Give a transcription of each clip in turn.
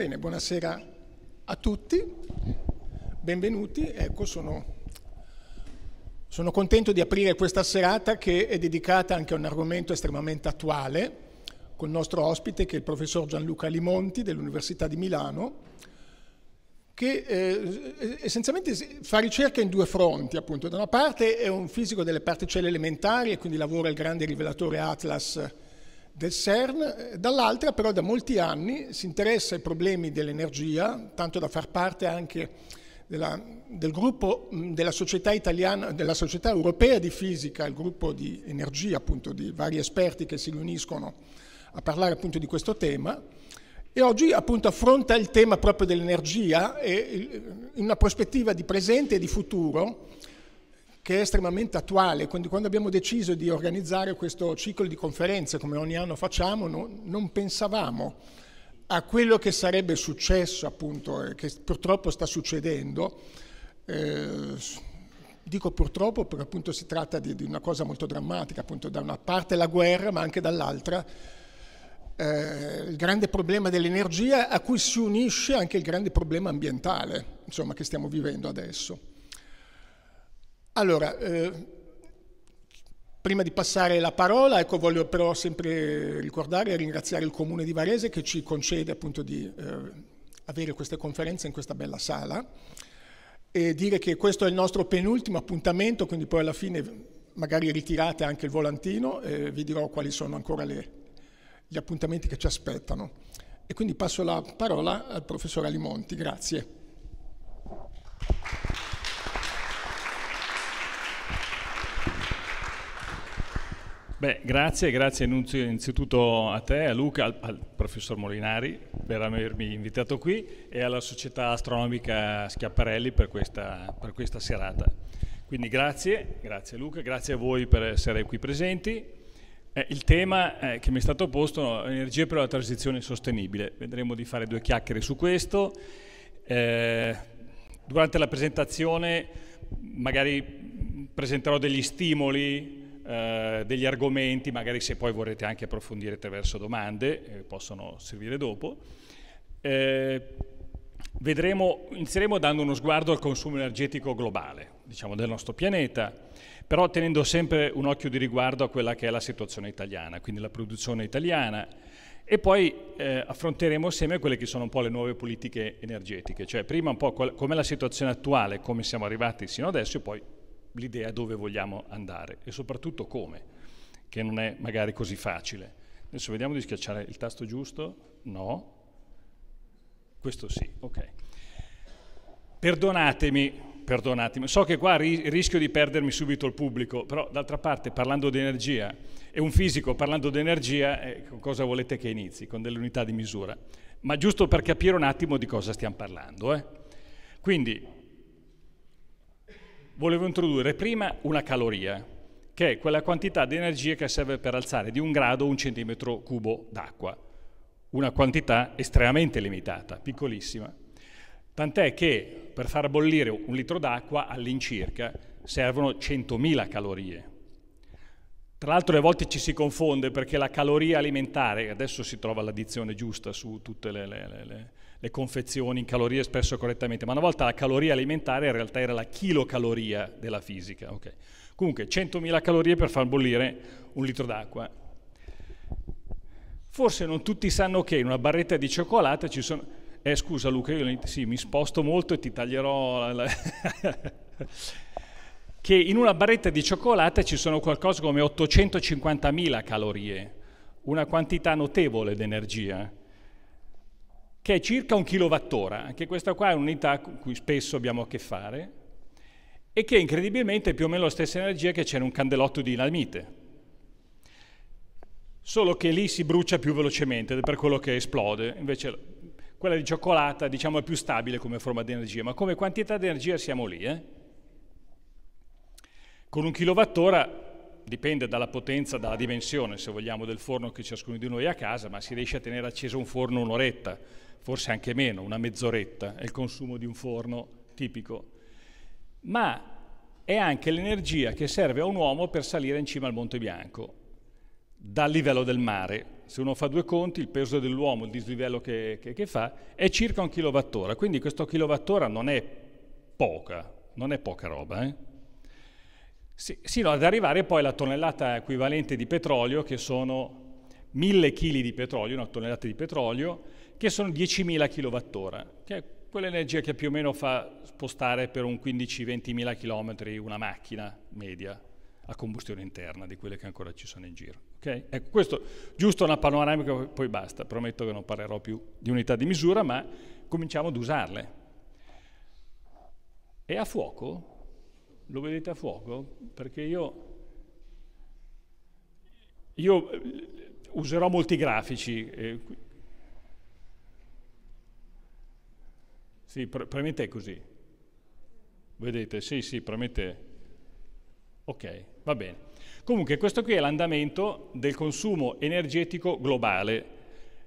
Bene, buonasera a tutti, benvenuti. Ecco, sono, sono, contento di aprire questa serata che è dedicata anche a un argomento estremamente attuale, con il nostro ospite che è il professor Gianluca Limonti dell'Università di Milano, che eh, essenzialmente fa ricerca in due fronti, appunto. Da una parte è un fisico delle particelle elementari e quindi lavora il grande rivelatore Atlas del CERN, dall'altra però da molti anni si interessa ai problemi dell'energia, tanto da far parte anche della, del gruppo mm, della società, italiana, della società europea di fisica, il gruppo di energia appunto di vari esperti che si riuniscono a parlare appunto di questo tema e oggi appunto affronta il tema proprio dell'energia in una prospettiva di presente e di futuro che è estremamente attuale. Quindi quando abbiamo deciso di organizzare questo ciclo di conferenze, come ogni anno facciamo, no, non pensavamo a quello che sarebbe successo, appunto, eh, che purtroppo sta succedendo. Eh, dico purtroppo perché appunto si tratta di, di, una cosa molto drammatica, appunto da una parte la guerra, ma anche dall'altra eh, il grande problema dell'energia a cui si unisce anche il grande problema ambientale, insomma, che stiamo vivendo adesso. Allora, eh, prima di passare la parola, ecco, voglio però sempre ricordare e ringraziare il Comune di Varese che ci concede appunto di eh, avere queste conferenze in questa bella sala e dire che questo è il nostro penultimo appuntamento, quindi poi alla fine magari ritirate anche il volantino e vi dirò quali sono ancora le, gli appuntamenti che ci aspettano. E quindi passo la parola al professor Alimonti, grazie. Beh, grazie, grazie innanzitutto a te, a Luca, al, al, professor Molinari per avermi invitato qui e alla Società Astronomica Schiaparelli per questa, per questa serata. Quindi grazie, grazie Luca, grazie a voi per essere qui presenti. Eh, il tema eh, che mi è stato posto è energie per la transizione sostenibile. Vedremo di fare due chiacchiere su questo. Eh, durante la presentazione magari presenterò degli stimoli eh, degli argomenti, magari se poi vorrete anche approfondire attraverso domande, eh, possono servire dopo. Eh, vedremo, inizieremo dando uno sguardo al consumo energetico globale, diciamo, del nostro pianeta, però tenendo sempre un occhio di riguardo a quella che è la situazione italiana, quindi la produzione italiana, e poi eh, affronteremo assieme quelle che sono un po' le nuove politiche energetiche, cioè prima un po' com'è la situazione attuale, come siamo arrivati sino adesso e poi l'idea dove vogliamo andare e soprattutto come, che non è magari così facile. Adesso vediamo di schiacciare il tasto giusto. No. Questo sì, ok. Perdonatemi, perdonatemi. So che qua rischio di perdermi subito il pubblico, però d'altra parte parlando di energia e un fisico parlando di energia, eh, cosa volete che inizi? Con delle unità di misura. Ma giusto per capire un attimo di cosa stiamo parlando. Eh. Quindi volevo introdurre prima una caloria, che è quella quantità di energia che serve per alzare di un grado un centimetro cubo d'acqua, una quantità estremamente limitata, piccolissima. Tant'è che per far bollire un litro d'acqua all'incirca servono 100.000 calorie. Tra l'altro le volte ci si confonde perché la caloria alimentare, adesso si trova l'addizione giusta su tutte le, le, le, le confezioni in calorie spesso correttamente, ma una volta la caloria alimentare in realtà era la chilocaloria della fisica. Okay. Comunque 100.000 calorie per far bollire un litro d'acqua. Forse non tutti sanno che in una barretta di cioccolata ci sono... Eh scusa Luca, io sì, mi sposto molto e ti taglierò... La... che in una barretta di cioccolata ci sono qualcosa come 850.000 calorie, una quantità notevole di energia che è circa un kilowattora, anche questa qua è un'unità con cui spesso abbiamo a che fare, e che incredibilmente è più o meno la stessa energia che c'è in un candelotto di dinamite, solo che lì si brucia più velocemente ed è per quello che esplode, invece quella di cioccolata diciamo, è più stabile come forma di energia, ma come quantità di energia siamo lì. Eh? Con un kilowattora dipende dalla potenza, dalla dimensione, se vogliamo, del forno che ciascuno di noi ha a casa, ma si riesce a tenere acceso un forno un'oretta, forse anche meno, una mezz'oretta, è il consumo di un forno tipico, ma è anche l'energia che serve a un uomo per salire in cima al Monte Bianco, dal livello del mare. Se uno fa due conti, il peso dell'uomo, il dislivello che, che, che fa, è circa un kilowattora, quindi questo kilowattora non è poca, non è poca roba, eh? S- sino ad arrivare poi alla tonnellata equivalente di petrolio, che sono mille kg di petrolio, una tonnellata di petrolio, che sono 10.000 kWh, che è quell'energia che più o meno fa spostare per un 15-20.000 km una macchina media a combustione interna, di quelle che ancora ci sono in giro. Okay? Ecco, questo giusto una panoramica, poi basta, prometto che non parlerò più di unità di misura, ma cominciamo ad usarle. E a fuoco? Lo vedete a fuoco? Perché io io eh, userò molti grafici, eh, Sì, pre- premete così. Vedete? Sì, sì, premete. Ok, va bene. Comunque questo qui è l'andamento del consumo energetico globale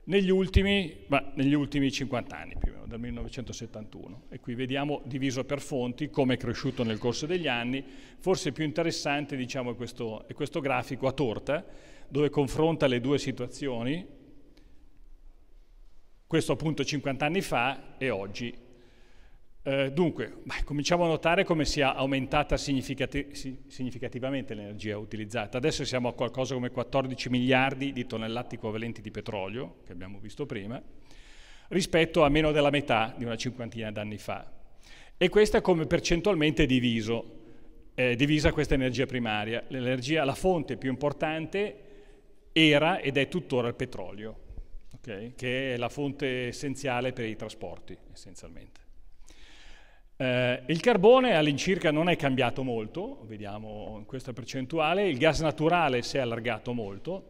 negli ultimi, negli ultimi 50 anni più o meno, dal 1971. E qui vediamo diviso per fonti come è cresciuto nel corso degli anni. Forse più interessante diciamo, è, questo, è questo grafico a torta dove confronta le due situazioni, questo appunto 50 anni fa e oggi eh, dunque, beh, cominciamo a notare come sia aumentata significati- significativamente l'energia utilizzata. Adesso siamo a qualcosa come 14 miliardi di tonnellate equivalenti di petrolio, che abbiamo visto prima, rispetto a meno della metà di una cinquantina d'anni fa. E questa è come percentualmente diviso, eh, divisa questa energia primaria. L'energia, la fonte più importante era ed è tuttora il petrolio, okay? che è la fonte essenziale per i trasporti, essenzialmente. Eh, il carbone all'incirca non è cambiato molto, vediamo in questa percentuale, il gas naturale si è allargato molto,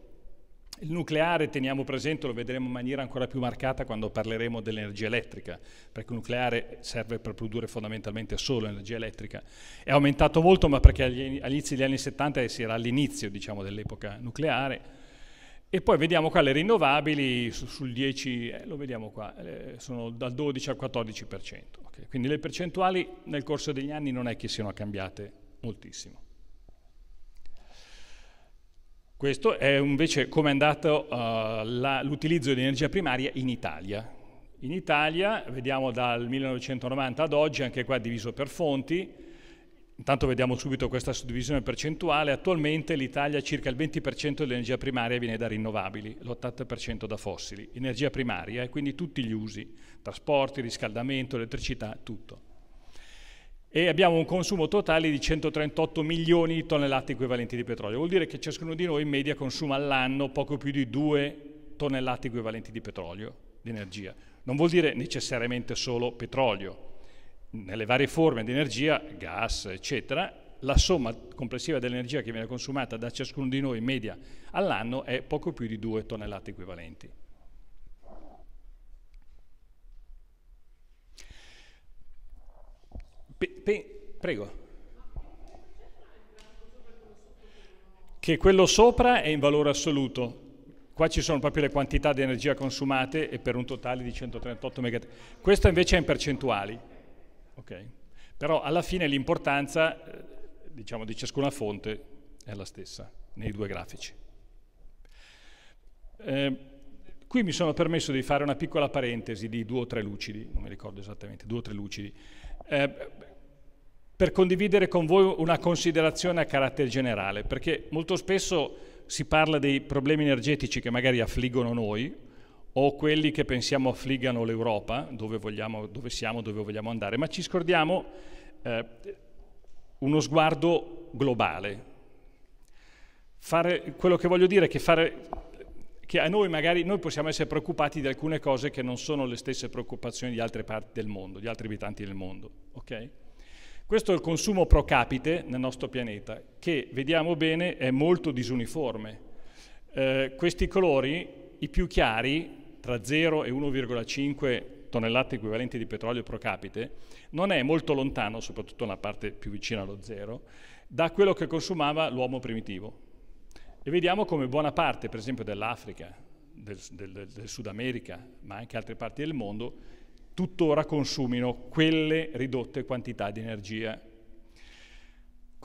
il nucleare teniamo presente, lo vedremo in maniera ancora più marcata quando parleremo dell'energia elettrica, perché il nucleare serve per produrre fondamentalmente solo energia elettrica. È aumentato molto, ma perché agli inizi degli anni 70 si era all'inizio diciamo, dell'epoca nucleare. E poi vediamo qua le rinnovabili, sul 10, eh, lo vediamo qua, eh, sono dal 12 al 14%. Okay. Quindi le percentuali nel corso degli anni non è che siano cambiate moltissimo. Questo è invece come è andato uh, l'utilizzo di energia primaria in Italia. In Italia, vediamo dal 1990 ad oggi, anche qua diviso per fonti, Intanto vediamo subito questa suddivisione percentuale. Attualmente l'Italia circa il 20% dell'energia primaria viene da rinnovabili, l'80% da fossili. Energia primaria e quindi tutti gli usi, trasporti, riscaldamento, elettricità, tutto. E abbiamo un consumo totale di 138 milioni di tonnellate equivalenti di petrolio. Vuol dire che ciascuno di noi in media consuma all'anno poco più di 2 tonnellate equivalenti di petrolio, di energia. Non vuol dire necessariamente solo petrolio, nelle varie forme di energia, gas, eccetera, la somma complessiva dell'energia che viene consumata da ciascuno di noi in media all'anno è poco più di 2 tonnellate equivalenti. Pe pe prego. Che quello sopra è in valore assoluto. Qua ci sono proprio le quantità di energia consumate e per un totale di 138 megawatt. Questo invece è in percentuali. Okay. Però alla fine l'importanza eh, diciamo, di ciascuna fonte è la stessa nei due grafici. Eh, qui mi sono permesso di fare una piccola parentesi di due o tre lucidi, non mi ricordo esattamente, due o tre lucidi, eh, per condividere con voi una considerazione a carattere generale, perché molto spesso si parla dei problemi energetici che magari affliggono noi, o quelli che pensiamo affliggano l'Europa, dove, vogliamo, dove siamo, dove vogliamo andare, ma ci scordiamo eh, uno sguardo globale. Fare, quello che voglio dire è che, fare, che a noi magari noi possiamo essere preoccupati di alcune cose che non sono le stesse preoccupazioni di altre parti del mondo, di altri abitanti del mondo. Okay? Questo è il consumo pro capite nel nostro pianeta, che vediamo bene è molto disuniforme. Eh, questi colori, i più chiari, tra 0 e 1,5 tonnellate equivalenti di petrolio pro capite, non è molto lontano, soprattutto nella parte più vicina allo zero, da quello che consumava l'uomo primitivo. E vediamo come buona parte, per esempio, dell'Africa, del, del, del Sud America, ma anche altre parti del mondo, tuttora consumino quelle ridotte quantità di energia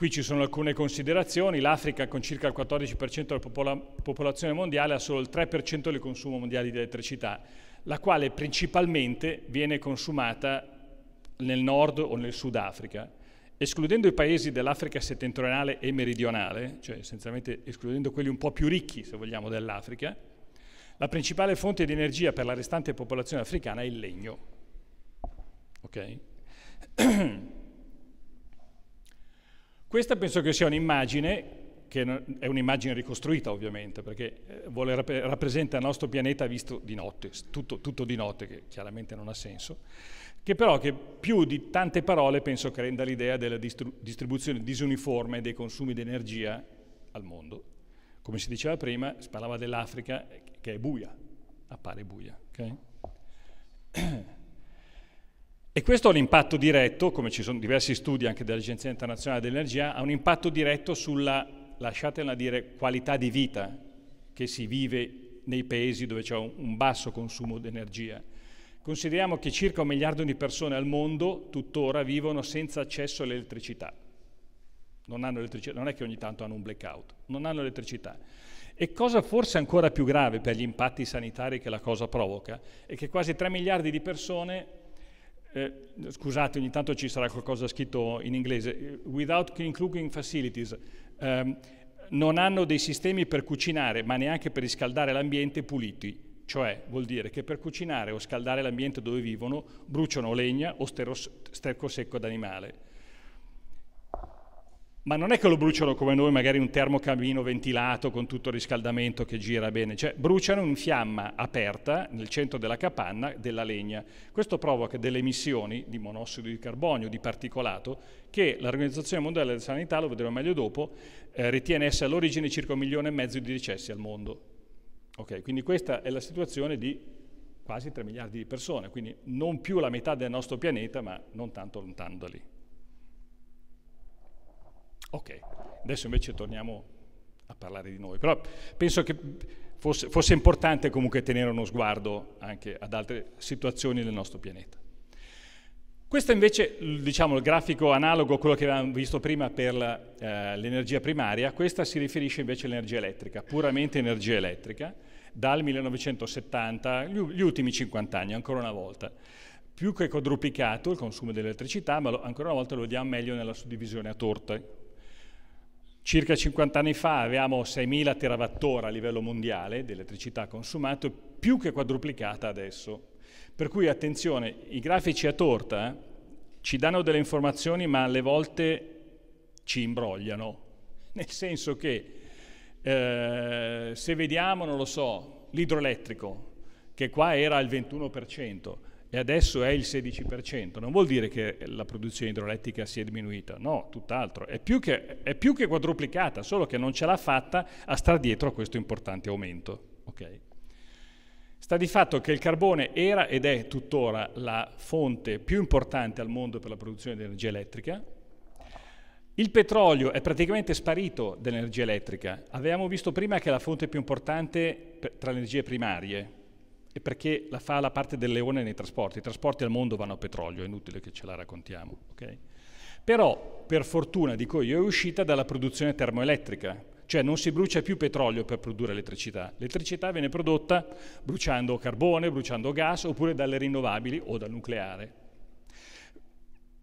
Qui ci sono alcune considerazioni, l'Africa con circa il 14% della popola popolazione mondiale ha solo il 3% del consumo mondiale di elettricità, la quale principalmente viene consumata nel nord o nel sud Africa. Escludendo i paesi dell'Africa settentrionale e meridionale, cioè essenzialmente escludendo quelli un po' più ricchi, se vogliamo, dell'Africa, la principale fonte di energia per la restante popolazione africana è il legno. Okay? Questa penso che sia un'immagine, che è un'immagine ricostruita ovviamente, perché eh, vuole rappresenta il nostro pianeta visto di notte, tutto, tutto, di notte, che chiaramente non ha senso, che però che più di tante parole penso che renda l'idea della distribuzione disuniforme dei consumi di energia al mondo. Come si diceva prima, si parlava dell'Africa eh, che è buia, appare buia. Okay? E questo ha un impatto diretto, come ci sono diversi studi anche dell'Agenzia Internazionale dell'Energia, ha un impatto diretto sulla, lasciatela dire, qualità di vita che si vive nei paesi dove c'è un, basso consumo di energia. Consideriamo che circa un miliardo di persone al mondo tuttora vivono senza accesso all'elettricità. Non hanno elettricità, non è che ogni tanto hanno un blackout, non hanno elettricità. E cosa forse ancora più grave per gli impatti sanitari che la cosa provoca è che quasi 3 miliardi di persone eh, scusate, ogni tanto ci sarà qualcosa scritto in inglese, without including facilities, ehm, non hanno dei sistemi per cucinare, ma neanche per riscaldare l'ambiente puliti. Cioè vuol dire che per cucinare o scaldare l'ambiente dove vivono bruciano legna o sterco secco d'animale ma non è che lo bruciano come noi, magari un termocamino ventilato con tutto il riscaldamento che gira bene, cioè bruciano in fiamma aperta nel centro della capanna della legna. Questo provoca delle emissioni di monossido di carbonio, di particolato, che l'Organizzazione Mondiale della Sanità, lo vedremo meglio dopo, eh, ritiene essere all'origine circa un milione e mezzo di decessi al mondo. Ok, quindi questa è la situazione di quasi 3 miliardi di persone, quindi non più la metà del nostro pianeta, ma non tanto lontano da lì. Ok, adesso invece torniamo a parlare di noi, però penso che fosse, fosse importante comunque tenere uno sguardo anche ad altre situazioni del nostro pianeta. Questo invece, diciamo, il grafico analogo a quello che avevamo visto prima per eh, l'energia eh, primaria, questa si riferisce invece all'energia elettrica, puramente energia elettrica, dal 1970, gli, ultimi 50 anni, ancora una volta. Più che quadruplicato il consumo dell'elettricità, ma lo, ancora una volta lo vediamo meglio nella suddivisione a torte, Circa 50 anni fa avevamo 6.000 terawattora a livello mondiale di elettricità consumata, più che quadruplicata adesso. Per cui attenzione, i grafici a torta eh, ci danno delle informazioni ma alle volte ci imbrogliano, nel senso che eh, se vediamo, non lo so, l'idroelettrico, che qua era al 21%, e adesso è il 16%, non vuol dire che la produzione idroelettrica sia diminuita, no, tutt'altro, è, è, più che quadruplicata, solo che non ce l'ha fatta a star dietro a questo importante aumento. Okay. Sta di fatto che il carbone era ed è tuttora la fonte più importante al mondo per la produzione di energia elettrica, il petrolio è praticamente sparito dall'energia elettrica. Avevamo visto prima che è la fonte più importante per, tra le energie primarie, e perché la fa la parte del leone nei trasporti. I trasporti al mondo vanno a petrolio, è inutile che ce la raccontiamo. Okay? Però, per fortuna, dico io, è uscita dalla produzione termoelettrica, cioè non si brucia più petrolio per produrre elettricità. L'elettricità viene prodotta bruciando carbone, bruciando gas, oppure dalle rinnovabili o dal nucleare.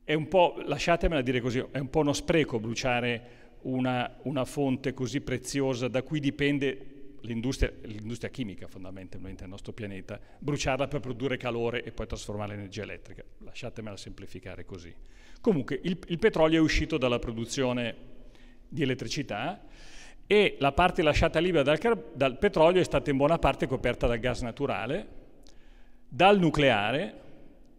È un po', lasciatemela dire così, è un po' uno spreco bruciare una, una fonte così preziosa da cui dipende l'industria, l'industria chimica fondamentalmente del nostro pianeta, bruciarla per produrre calore e poi trasformarla in energia elettrica. Lasciatemela semplificare così. Comunque il, il petrolio è uscito dalla produzione di elettricità e la parte lasciata libera dal, dal, petrolio è stata in buona parte coperta dal gas naturale, dal nucleare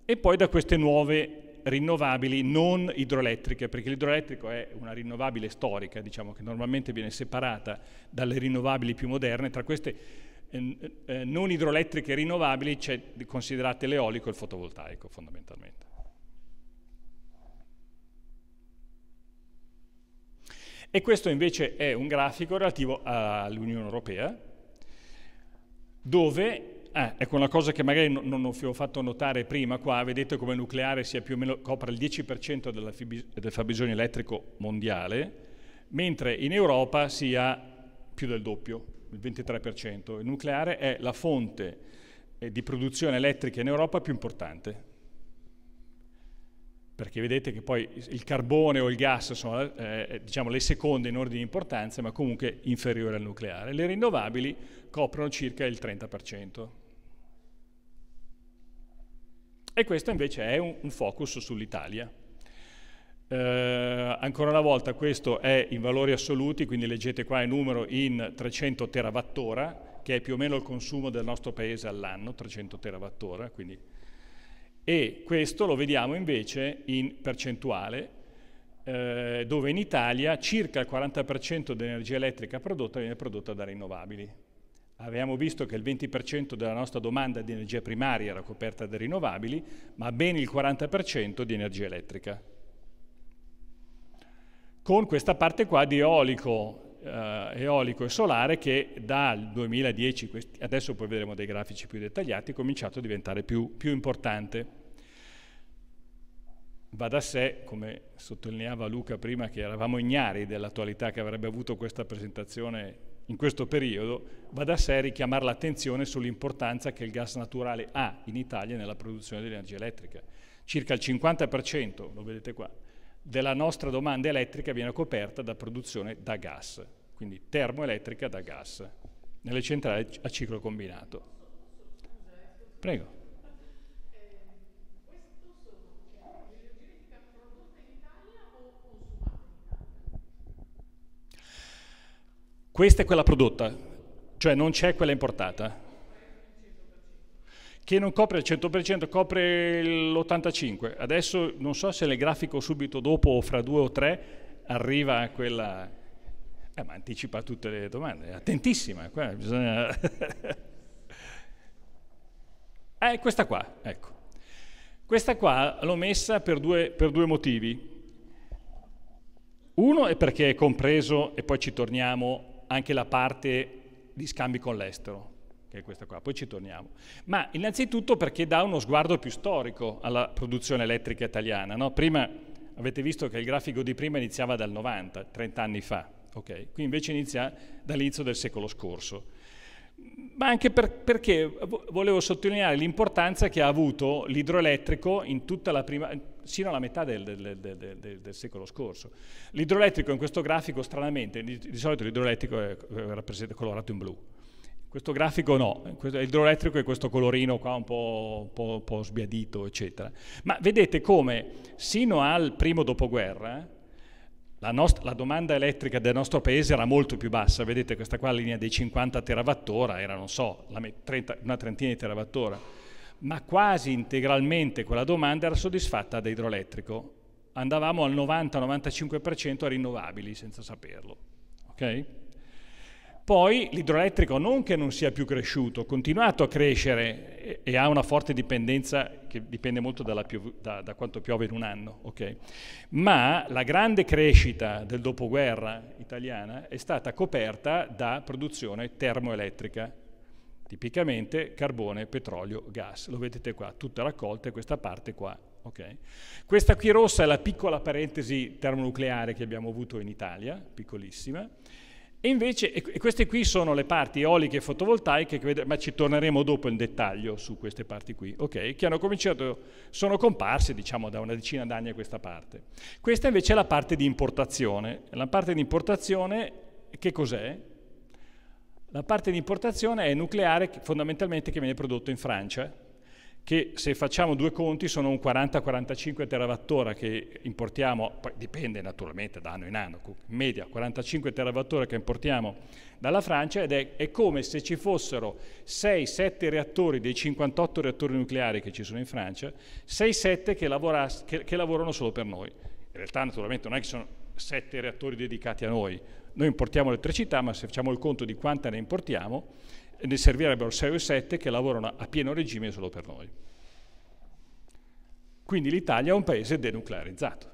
e poi da queste nuove rinnovabili non idroelettriche, perché l'idroelettrico è una rinnovabile storica, diciamo che normalmente viene separata dalle rinnovabili più moderne, tra queste eh, eh non idroelettriche rinnovabili c'è considerate l'eolico e il fotovoltaico fondamentalmente. E questo invece è un grafico relativo all'Unione Europea, dove eh, ecco una cosa che magari non, non, vi ho fatto notare prima qua, vedete come il nucleare meno, copre il 10% del fabbisogno elettrico mondiale, mentre in Europa sia più del doppio, il 23%. Il nucleare è la fonte eh, di produzione elettrica in Europa più importante, perché vedete che poi il carbone o il gas sono eh, eh, diciamo le seconde in ordine di importanza, ma comunque inferiore al nucleare. Le rinnovabili coprono circa il 30%. E questo invece è un, un focus sull'Italia. Eh, ancora una volta questo è in valori assoluti, quindi leggete qua il numero in 300 terawattora, che è più o meno il consumo del nostro paese all'anno, 300 terawattora, quindi... e questo lo vediamo invece in percentuale, eh, dove in Italia circa il 40% dell'energia elettrica prodotta viene prodotta da rinnovabili, Abbiamo visto che il 20% della nostra domanda di energia primaria era coperta da rinnovabili, ma ben il 40% di energia elettrica. Con questa parte qua di eolico, eh, eolico e solare che dal 2010, adesso poi vedremo dei grafici più dettagliati, è cominciato a diventare più, più importante. Va da sé, come sottolineava Luca prima, che eravamo ignari dell'attualità che avrebbe avuto questa presentazione in questo periodo, va da sé richiamare l'attenzione sull'importanza che il gas naturale ha in Italia nella produzione dell'energia elettrica. Circa il 50%, lo vedete qua, della nostra domanda elettrica viene coperta da produzione da gas, quindi termoelettrica da gas, nelle centrali a ciclo combinato. Prego. Questa è quella prodotta, cioè non c'è quella importata. Che non copre il 100%, copre l'85%. Adesso non so se le grafico subito dopo o fra due o tre arriva quella... Eh, ma anticipa tutte le domande, attentissima, qua bisogna... eh, questa qua, ecco. Questa qua l'ho messa per due, per due motivi. Uno è perché è compreso, e poi ci torniamo anche la parte di scambi con l'estero, che è questa qua, poi ci torniamo. Ma innanzitutto perché dà uno sguardo più storico alla produzione elettrica italiana. No? Prima avete visto che il grafico di prima iniziava dal 90, 30 anni fa, okay? qui invece inizia dall'inizio del secolo scorso. Ma anche per, perché volevo sottolineare l'importanza che ha avuto l'idroelettrico in tutta la prima, sino alla metà del, del, del, del secolo scorso. L'idroelettrico in questo grafico, stranamente, di, di solito l'idroelettrico è, eh, è colorato in blu. Questo grafico no, l'idroelettrico è questo colorino qua un po', un, po', un po', sbiadito, eccetera. Ma vedete come sino al primo dopoguerra la, nostra, la, domanda elettrica del nostro paese era molto più bassa, vedete questa qua linea dei 50 terawattora era, non so, met- 30, una trentina di terawattora ma quasi integralmente quella domanda era soddisfatta da idroelettrico. Andavamo al 90-95% a rinnovabili senza saperlo. Okay? Poi l'idroelettrico non che non sia più cresciuto, ha continuato a crescere e, e, ha una forte dipendenza che dipende molto pio, da, da, quanto piove in un anno, okay? ma la grande crescita del dopoguerra italiana è stata coperta da produzione termoelettrica Tipicamente carbone, petrolio, gas. Lo vedete qua, tutta raccolta e questa parte qua. Okay. Questa qui rossa è la piccola parentesi termonucleare che abbiamo avuto in Italia, piccolissima. E invece, e queste qui sono le parti eoliche e fotovoltaiche, ma ci torneremo dopo in dettaglio su queste parti qui, okay? che hanno cominciato, sono comparse diciamo da una decina d'anni a questa parte. Questa invece è la parte di importazione. La parte di importazione che cos'è? La parte di importazione è nucleare fondamentalmente che viene prodotto in Francia, che se facciamo due conti sono un 40-45 terawattora che importiamo, poi dipende naturalmente da anno in anno, in media 45 terawattora che importiamo dalla Francia ed è, è come se ci fossero 6-7 reattori dei 58 reattori nucleari che ci sono in Francia, 6-7 che, che, che lavorano solo per noi. In realtà naturalmente non è che sono 7 reattori dedicati a noi, noi importiamo elettricità, ma se facciamo il conto di quanta ne importiamo, ne servirebbero 6 o 7 che lavorano a pieno regime solo per noi. Quindi l'Italia è un paese denuclearizzato.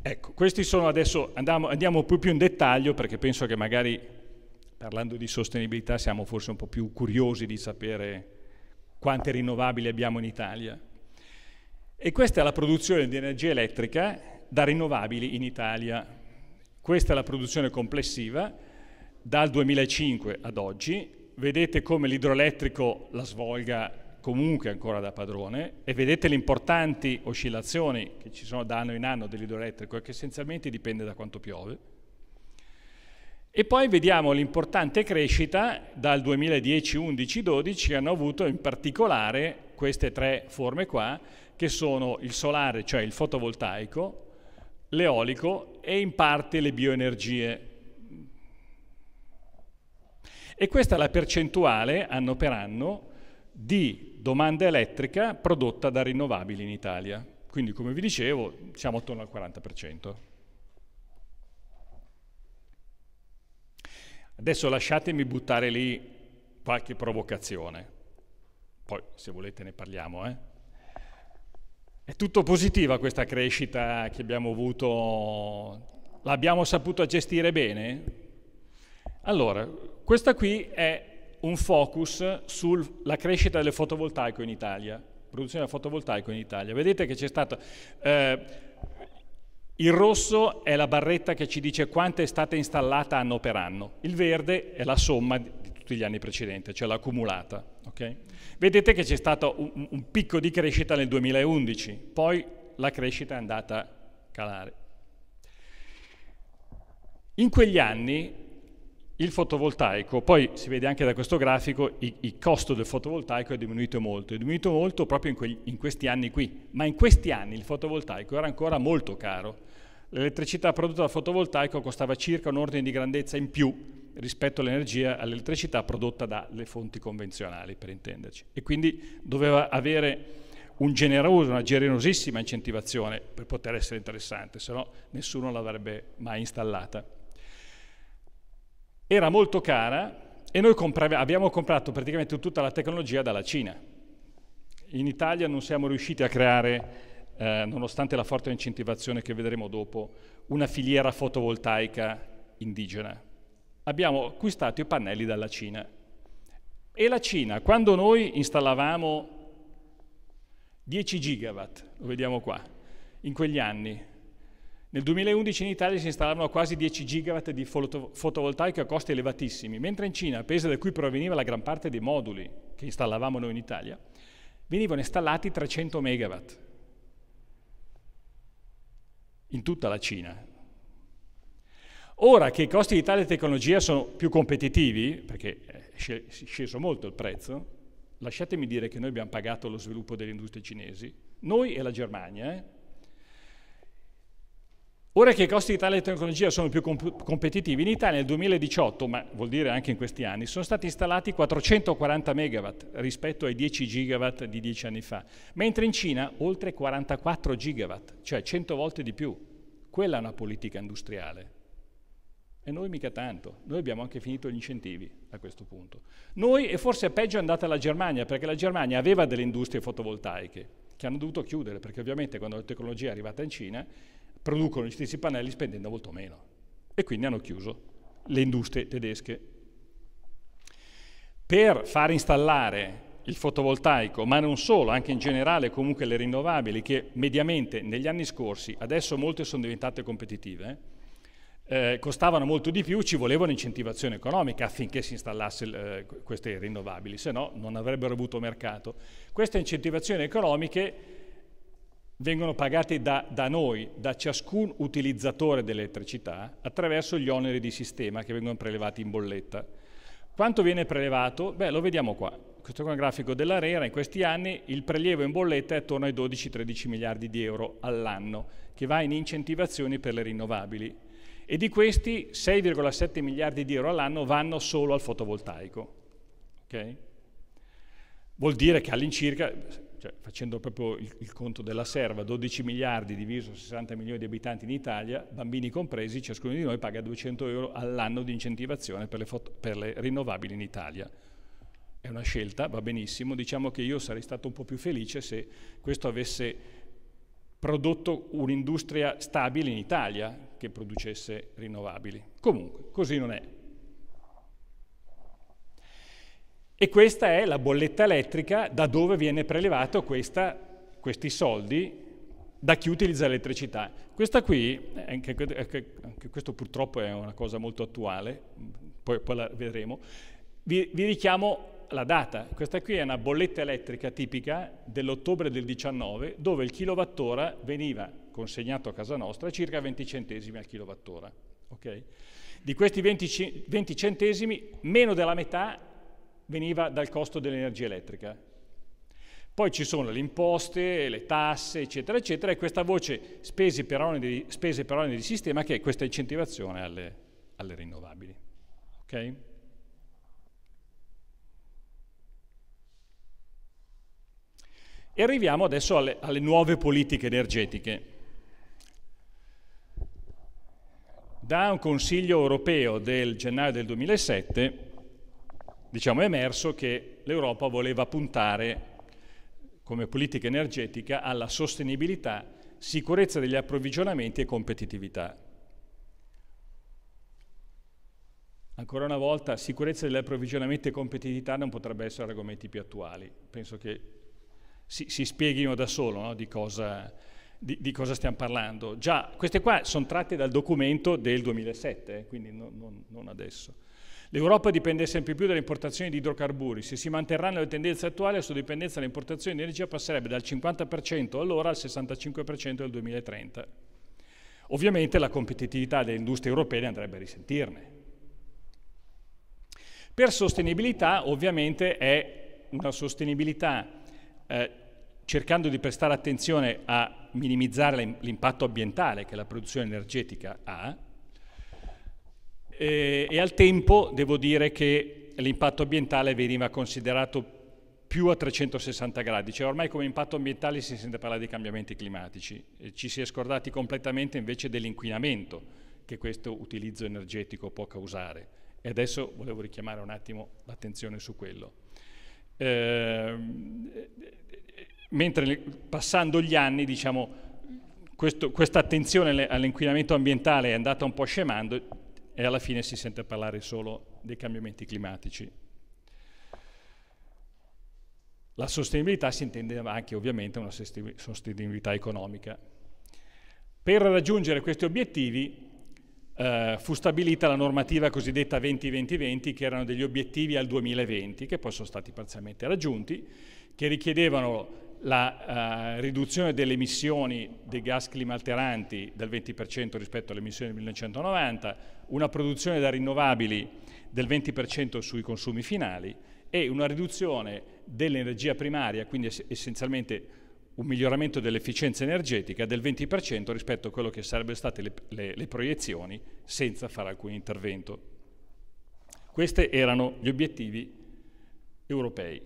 Ecco, questi sono adesso, andiamo, andiamo po' più in dettaglio perché penso che magari parlando di sostenibilità siamo forse un po' più curiosi di sapere quante rinnovabili abbiamo in Italia. E questa è la produzione di energia elettrica da rinnovabili in Italia. Questa è la produzione complessiva dal 2005 ad oggi. Vedete come l'idroelettrico la svolga comunque ancora da padrone e vedete le importanti oscillazioni che ci sono da anno in anno dell'idroelettrico che essenzialmente dipende da quanto piove. E poi vediamo l'importante crescita dal 2010, 11, 12 che hanno avuto in particolare queste tre forme qua che sono il solare, cioè il fotovoltaico, l'eolico e in parte le bioenergie. E questa è la percentuale anno per anno di domanda elettrica prodotta da rinnovabili in Italia. Quindi, come vi dicevo, siamo attorno al 40%. Adesso lasciatemi buttare lì qualche provocazione. Poi, se volete, ne parliamo, eh? È tutto positiva questa crescita che abbiamo avuto, l'abbiamo saputo gestire bene? Allora, questa qui è un focus sulla crescita del fotovoltaico in Italia, produzione del fotovoltaico in Italia. Vedete che c'è stato... Eh, il rosso è la barretta che ci dice quanto è stata installata anno per anno, il verde è la somma di tutti gli anni precedenti, cioè l'accumulata. Okay? Vedete che c'è stato un, un picco di crescita nel 2011, poi la crescita è andata a calare. In quegli anni il fotovoltaico, poi si vede anche da questo grafico, il, il costo del fotovoltaico è diminuito molto, è diminuito molto proprio in, quegli, in questi anni qui, ma in questi anni il fotovoltaico era ancora molto caro. L'elettricità prodotta dal fotovoltaico costava circa un ordine di grandezza in più rispetto all'energia, all'elettricità prodotta dalle fonti convenzionali, per intenderci. E quindi doveva avere un generoso, una generosissima incentivazione per poter essere interessante, se no nessuno l'avrebbe mai installata. Era molto cara e noi abbiamo comprato praticamente tutta la tecnologia dalla Cina. In Italia non siamo riusciti a creare, eh, nonostante la forte incentivazione che vedremo dopo, una filiera fotovoltaica indigena abbiamo acquistato i pannelli dalla Cina. E la Cina, quando noi installavamo 10 gigawatt, lo vediamo qua, in quegli anni, nel 2011 in Italia si installavano quasi 10 gigawatt di foto fotovoltaico a costi elevatissimi, mentre in Cina, paese da cui proveniva la gran parte dei moduli che installavamo noi in Italia, venivano installati 300 megawatt in tutta la Cina, Ora che i costi di tale tecnologia sono più competitivi, perché è eh, sceso molto il prezzo, lasciatemi dire che noi abbiamo pagato lo sviluppo delle industrie cinesi, noi e la Germania. Eh? Ora che i costi di tale tecnologia sono più comp competitivi, in Italia nel 2018, ma vuol dire anche in questi anni, sono stati installati 440 megawatt rispetto ai 10 gigawatt di 10 anni fa, mentre in Cina oltre 44 gigawatt, cioè 100 volte di più. Quella è una politica industriale. E noi mica tanto, noi abbiamo anche finito gli incentivi a questo punto. Noi, e forse è peggio è andata la Germania, perché la Germania aveva delle industrie fotovoltaiche che hanno dovuto chiudere, perché ovviamente quando la tecnologia è arrivata in Cina producono gli stessi pannelli spendendo molto meno. E quindi hanno chiuso le industrie tedesche. Per far installare il fotovoltaico, ma non solo, anche in generale comunque le rinnovabili, che mediamente negli anni scorsi, adesso molte sono diventate competitive, eh, eh, costavano molto di più, ci voleva un'incentivazione economica affinché si installasse eh, queste rinnovabili, se no non avrebbero avuto mercato. Queste incentivazioni economiche vengono pagate da, da noi, da ciascun utilizzatore dell'elettricità, attraverso gli oneri di sistema che vengono prelevati in bolletta. Quanto viene prelevato? Beh, lo vediamo qua. Questo è un grafico dell'Arera. In questi anni il prelievo in bolletta è attorno ai 12-13 miliardi di euro all'anno, che va in incentivazioni per le rinnovabili e di questi 6,7 miliardi di euro all'anno vanno solo al fotovoltaico. Okay? Vuol dire che all'incirca, cioè facendo proprio il, il, conto della serva, 12 miliardi diviso 60 milioni di abitanti in Italia, bambini compresi, ciascuno di noi paga 200 euro all'anno di incentivazione per le, foto, per le rinnovabili in Italia. È una scelta, va benissimo, diciamo che io sarei stato un po' più felice se questo avesse prodotto un'industria stabile in Italia, che producesse rinnovabili. Comunque, così non è. E questa è la bolletta elettrica da dove viene prelevato questa, questi soldi, da chi utilizza l'elettricità. Questa qui, anche, anche, anche questo purtroppo è una cosa molto attuale, poi, poi la vedremo, vi, vi richiamo la data. Questa qui è una bolletta elettrica tipica dell'ottobre del 19, dove il kilowattora veniva consegnato a casa nostra circa 20 centesimi al kilowattora. Okay? Di questi 20, 20 centesimi, meno della metà veniva dal costo dell'energia elettrica. Poi ci sono le imposte, le tasse, eccetera, eccetera, e questa voce spese per anno di, per anno di sistema che è questa incentivazione alle, alle rinnovabili. Okay? E arriviamo adesso alle, alle nuove politiche energetiche. Da un Consiglio europeo del gennaio del 2007 diciamo, è emerso che l'Europa voleva puntare come politica energetica alla sostenibilità, sicurezza degli approvvigionamenti e competitività. Ancora una volta, sicurezza degli approvvigionamenti e competitività non potrebbero essere argomenti più attuali. Penso che si, si spieghino da solo no, di cosa, di, di, cosa stiamo parlando. Già, queste qua sono tratte dal documento del 2007, eh, quindi non, non, non adesso. L'Europa dipende sempre più dalle importazioni di idrocarburi. Se si manterranno le tendenze attuali, la sua dipendenza dalle importazioni di energia passerebbe dal 50% allora al 65% nel 2030. Ovviamente la competitività delle industrie europee andrebbe a risentirne. Per sostenibilità, ovviamente, è una sostenibilità eh, cercando di prestare attenzione a minimizzare l'impatto ambientale che la produzione energetica ha e, eh, e al tempo devo dire che l'impatto ambientale veniva considerato più a 360 gradi, cioè ormai come impatto ambientale si sente parlare di cambiamenti climatici, ci si è scordati completamente invece dell'inquinamento che questo utilizzo energetico può causare e adesso volevo richiamare un attimo l'attenzione su quello. Eh, mentre passando gli anni, diciamo, questa attenzione all'inquinamento ambientale è andata un po' scemando e alla fine si sente parlare solo dei cambiamenti climatici. La sostenibilità si intende anche ovviamente una sostenibilità economica. Per raggiungere questi obiettivi eh, fu stabilita la normativa cosiddetta 20-20-20, che erano degli obiettivi al 2020, che poi sono stati parzialmente raggiunti, che richiedevano la uh, riduzione delle emissioni dei gas climalteranti del 20% rispetto alle emissioni del 1990, una produzione da rinnovabili del 20% sui consumi finali e una riduzione dell'energia primaria, quindi essenzialmente un miglioramento dell'efficienza energetica del 20% rispetto a quello che sarebbero state le, le, le proiezioni senza fare alcun intervento. Questi erano gli obiettivi europei.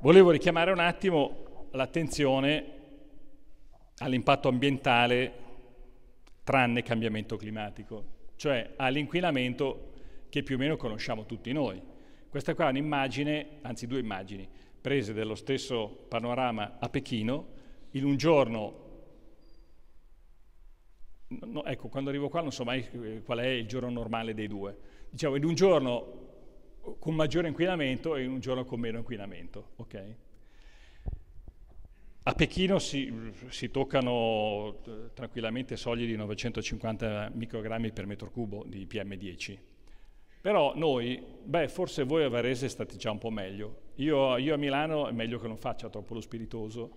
Volevo richiamare un attimo l'attenzione all'impatto ambientale tranne cambiamento climatico, cioè all'inquinamento che più o meno conosciamo tutti noi. Questa qua è un'immagine, anzi due immagini, prese dello stesso panorama a Pechino, in un giorno, no, ecco, quando arrivo qua non so mai eh, qual è il giorno normale dei due, diciamo in un giorno con maggiore inquinamento e in un giorno con meno inquinamento, ok? A Pechino si, si toccano eh, tranquillamente soglie di 950 microgrammi per metro cubo di PM10. Però noi, beh, forse voi a Varese state già un po' meglio. Io, io a Milano è meglio che non faccia troppo lo spiritoso,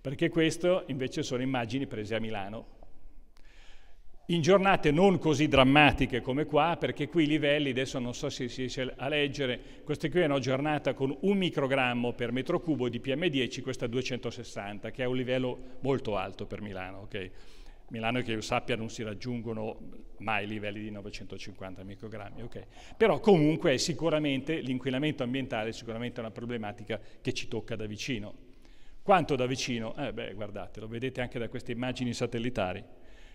perché queste invece sono immagini prese a Milano, in giornate non così drammatiche come qua, perché qui i livelli, adesso non so se si riesce a leggere, questa qui è una giornata con un microgrammo per metro cubo di PM10, questa 260, che è un livello molto alto per Milano. Okay? Milano che io sappia non si raggiungono mai livelli di 950 microgrammi, okay? però comunque sicuramente l'inquinamento ambientale è sicuramente una problematica che ci tocca da vicino. Quanto da vicino? Eh beh, guardate, lo vedete anche da queste immagini satellitari.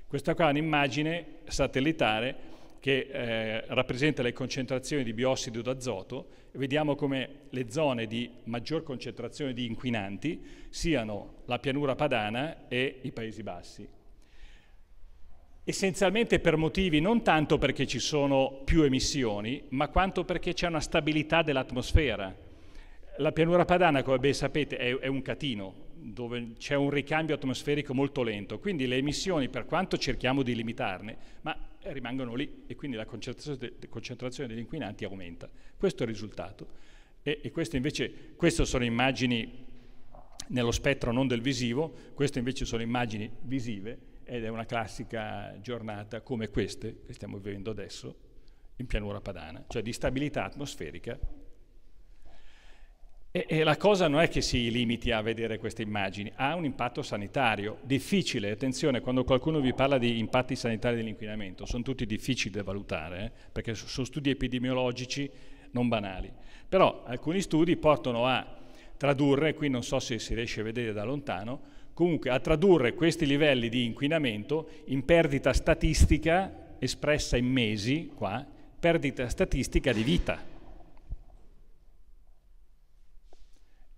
Questa qua è un'immagine satellitare che eh, rappresenta le concentrazioni di biossido d'azoto e vediamo come le zone di maggior concentrazione di inquinanti siano la pianura padana e i Paesi Bassi. Essenzialmente per motivi non tanto perché ci sono più emissioni, ma quanto perché c'è una stabilità dell'atmosfera. La pianura padana, come ben sapete, è, è un catino, dove c'è un ricambio atmosferico molto lento, quindi le emissioni, per quanto cerchiamo di limitarne, ma rimangono lì e quindi la concentrazione, degli inquinanti aumenta. Questo è il risultato. E, e queste invece, queste sono immagini nello spettro non del visivo, queste invece sono immagini visive ed è una classica giornata come queste che stiamo vivendo adesso in pianura padana, cioè di stabilità atmosferica e, e, la cosa non è che si limiti a vedere queste immagini, ha un impatto sanitario difficile. Attenzione, quando qualcuno vi parla di impatti sanitari dell'inquinamento, sono tutti difficili da valutare, eh, perché sono studi epidemiologici non banali. Però alcuni studi portano a tradurre, qui non so se si riesce a vedere da lontano, comunque a tradurre questi livelli di inquinamento in perdita statistica espressa in mesi, qua, perdita statistica di vita.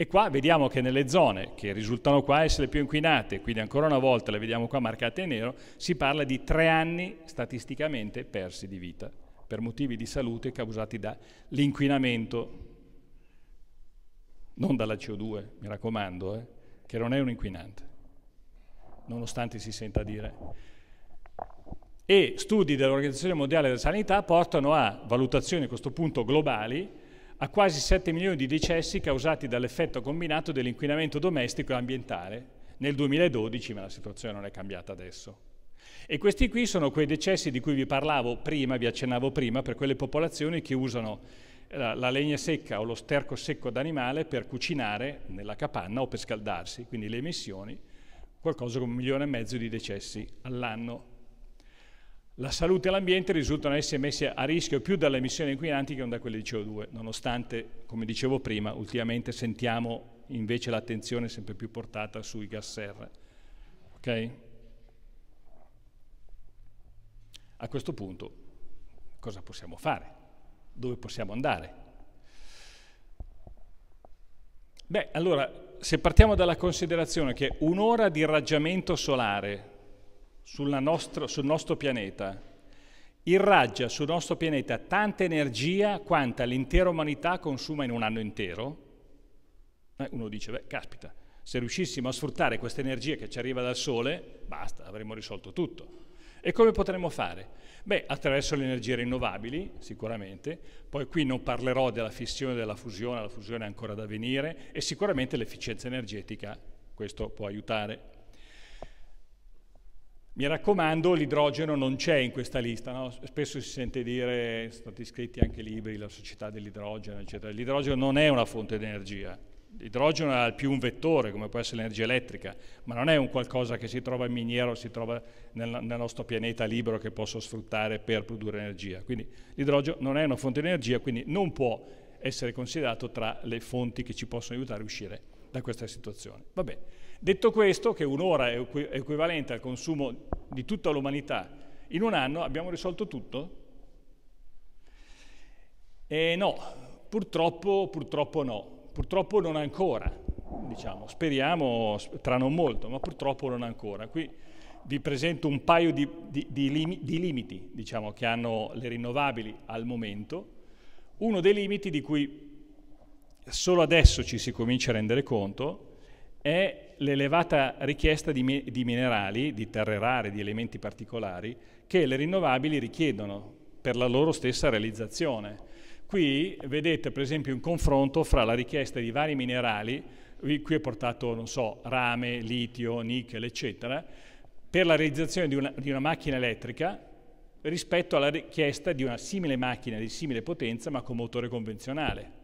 E qua vediamo che nelle zone che risultano qua essere più inquinate, quindi ancora una volta le vediamo qua marcate in nero, si parla di tre anni statisticamente persi di vita per motivi di salute causati dall'inquinamento, non dalla CO2, mi raccomando, eh, che non è un inquinante, nonostante si senta dire. E studi dell'Organizzazione Mondiale della Sanità portano a valutazioni a questo punto globali a quasi 7 milioni di decessi causati dall'effetto combinato dell'inquinamento domestico e ambientale nel 2012, ma la situazione non è cambiata adesso. E questi qui sono quei decessi di cui vi parlavo prima, vi accennavo prima, per quelle popolazioni che usano la, legna secca o lo sterco secco d'animale per cucinare nella capanna o per scaldarsi, quindi le emissioni, qualcosa come un milione e mezzo di decessi all'anno la salute e l'ambiente risultano essere messi a rischio più dalle emissioni inquinanti che non da quelle di CO2, nonostante, come dicevo prima, ultimamente sentiamo invece l'attenzione sempre più portata sui gas serra. Okay? A questo punto cosa possiamo fare? Dove possiamo andare? Beh, allora, se partiamo dalla considerazione che un'ora di raggiamento solare nostro, sul nostro pianeta irraggia sul nostro pianeta tanta energia quanta l'intera umanità consuma in un anno intero, eh, uno dice, beh, caspita, se riuscissimo a sfruttare questa energia che ci arriva dal Sole, basta, avremmo risolto tutto. E come potremmo fare? Beh, attraverso le energie rinnovabili, sicuramente, poi qui non parlerò della fissione e della fusione, la fusione è ancora da venire, e sicuramente l'efficienza energetica, questo può aiutare. Mi raccomando, l'idrogeno non c'è in questa lista, no? spesso si sente dire, sono stati scritti anche libri, la società dell'idrogeno, eccetera. L'idrogeno non è una fonte di energia, l'idrogeno è al più un vettore, come può essere l'energia elettrica, ma non è un qualcosa che si trova in miniera o si trova nel, nel nostro pianeta libero che posso sfruttare per produrre energia. Quindi l'idrogeno non è una fonte di energia, quindi non può essere considerato tra le fonti che ci possono aiutare a uscire da questa situazione. Va bene. Detto questo, che un'ora è equivalente al consumo di tutta l'umanità in un anno, abbiamo risolto tutto? E no, purtroppo, purtroppo no, purtroppo non ancora, diciamo, speriamo tra non molto, ma purtroppo non ancora. Qui vi presento un paio di, di, di, lim, di limiti diciamo, che hanno le rinnovabili al momento, uno dei limiti di cui solo adesso ci si comincia a rendere conto è l'elevata richiesta di, di minerali, di terre rare, di elementi particolari, che le rinnovabili richiedono per la loro stessa realizzazione. Qui vedete per esempio un confronto fra la richiesta di vari minerali, qui è portato, non so, rame, litio, nichel, eccetera, per la realizzazione di una, di una macchina elettrica rispetto alla richiesta di una simile macchina di simile potenza ma con motore convenzionale.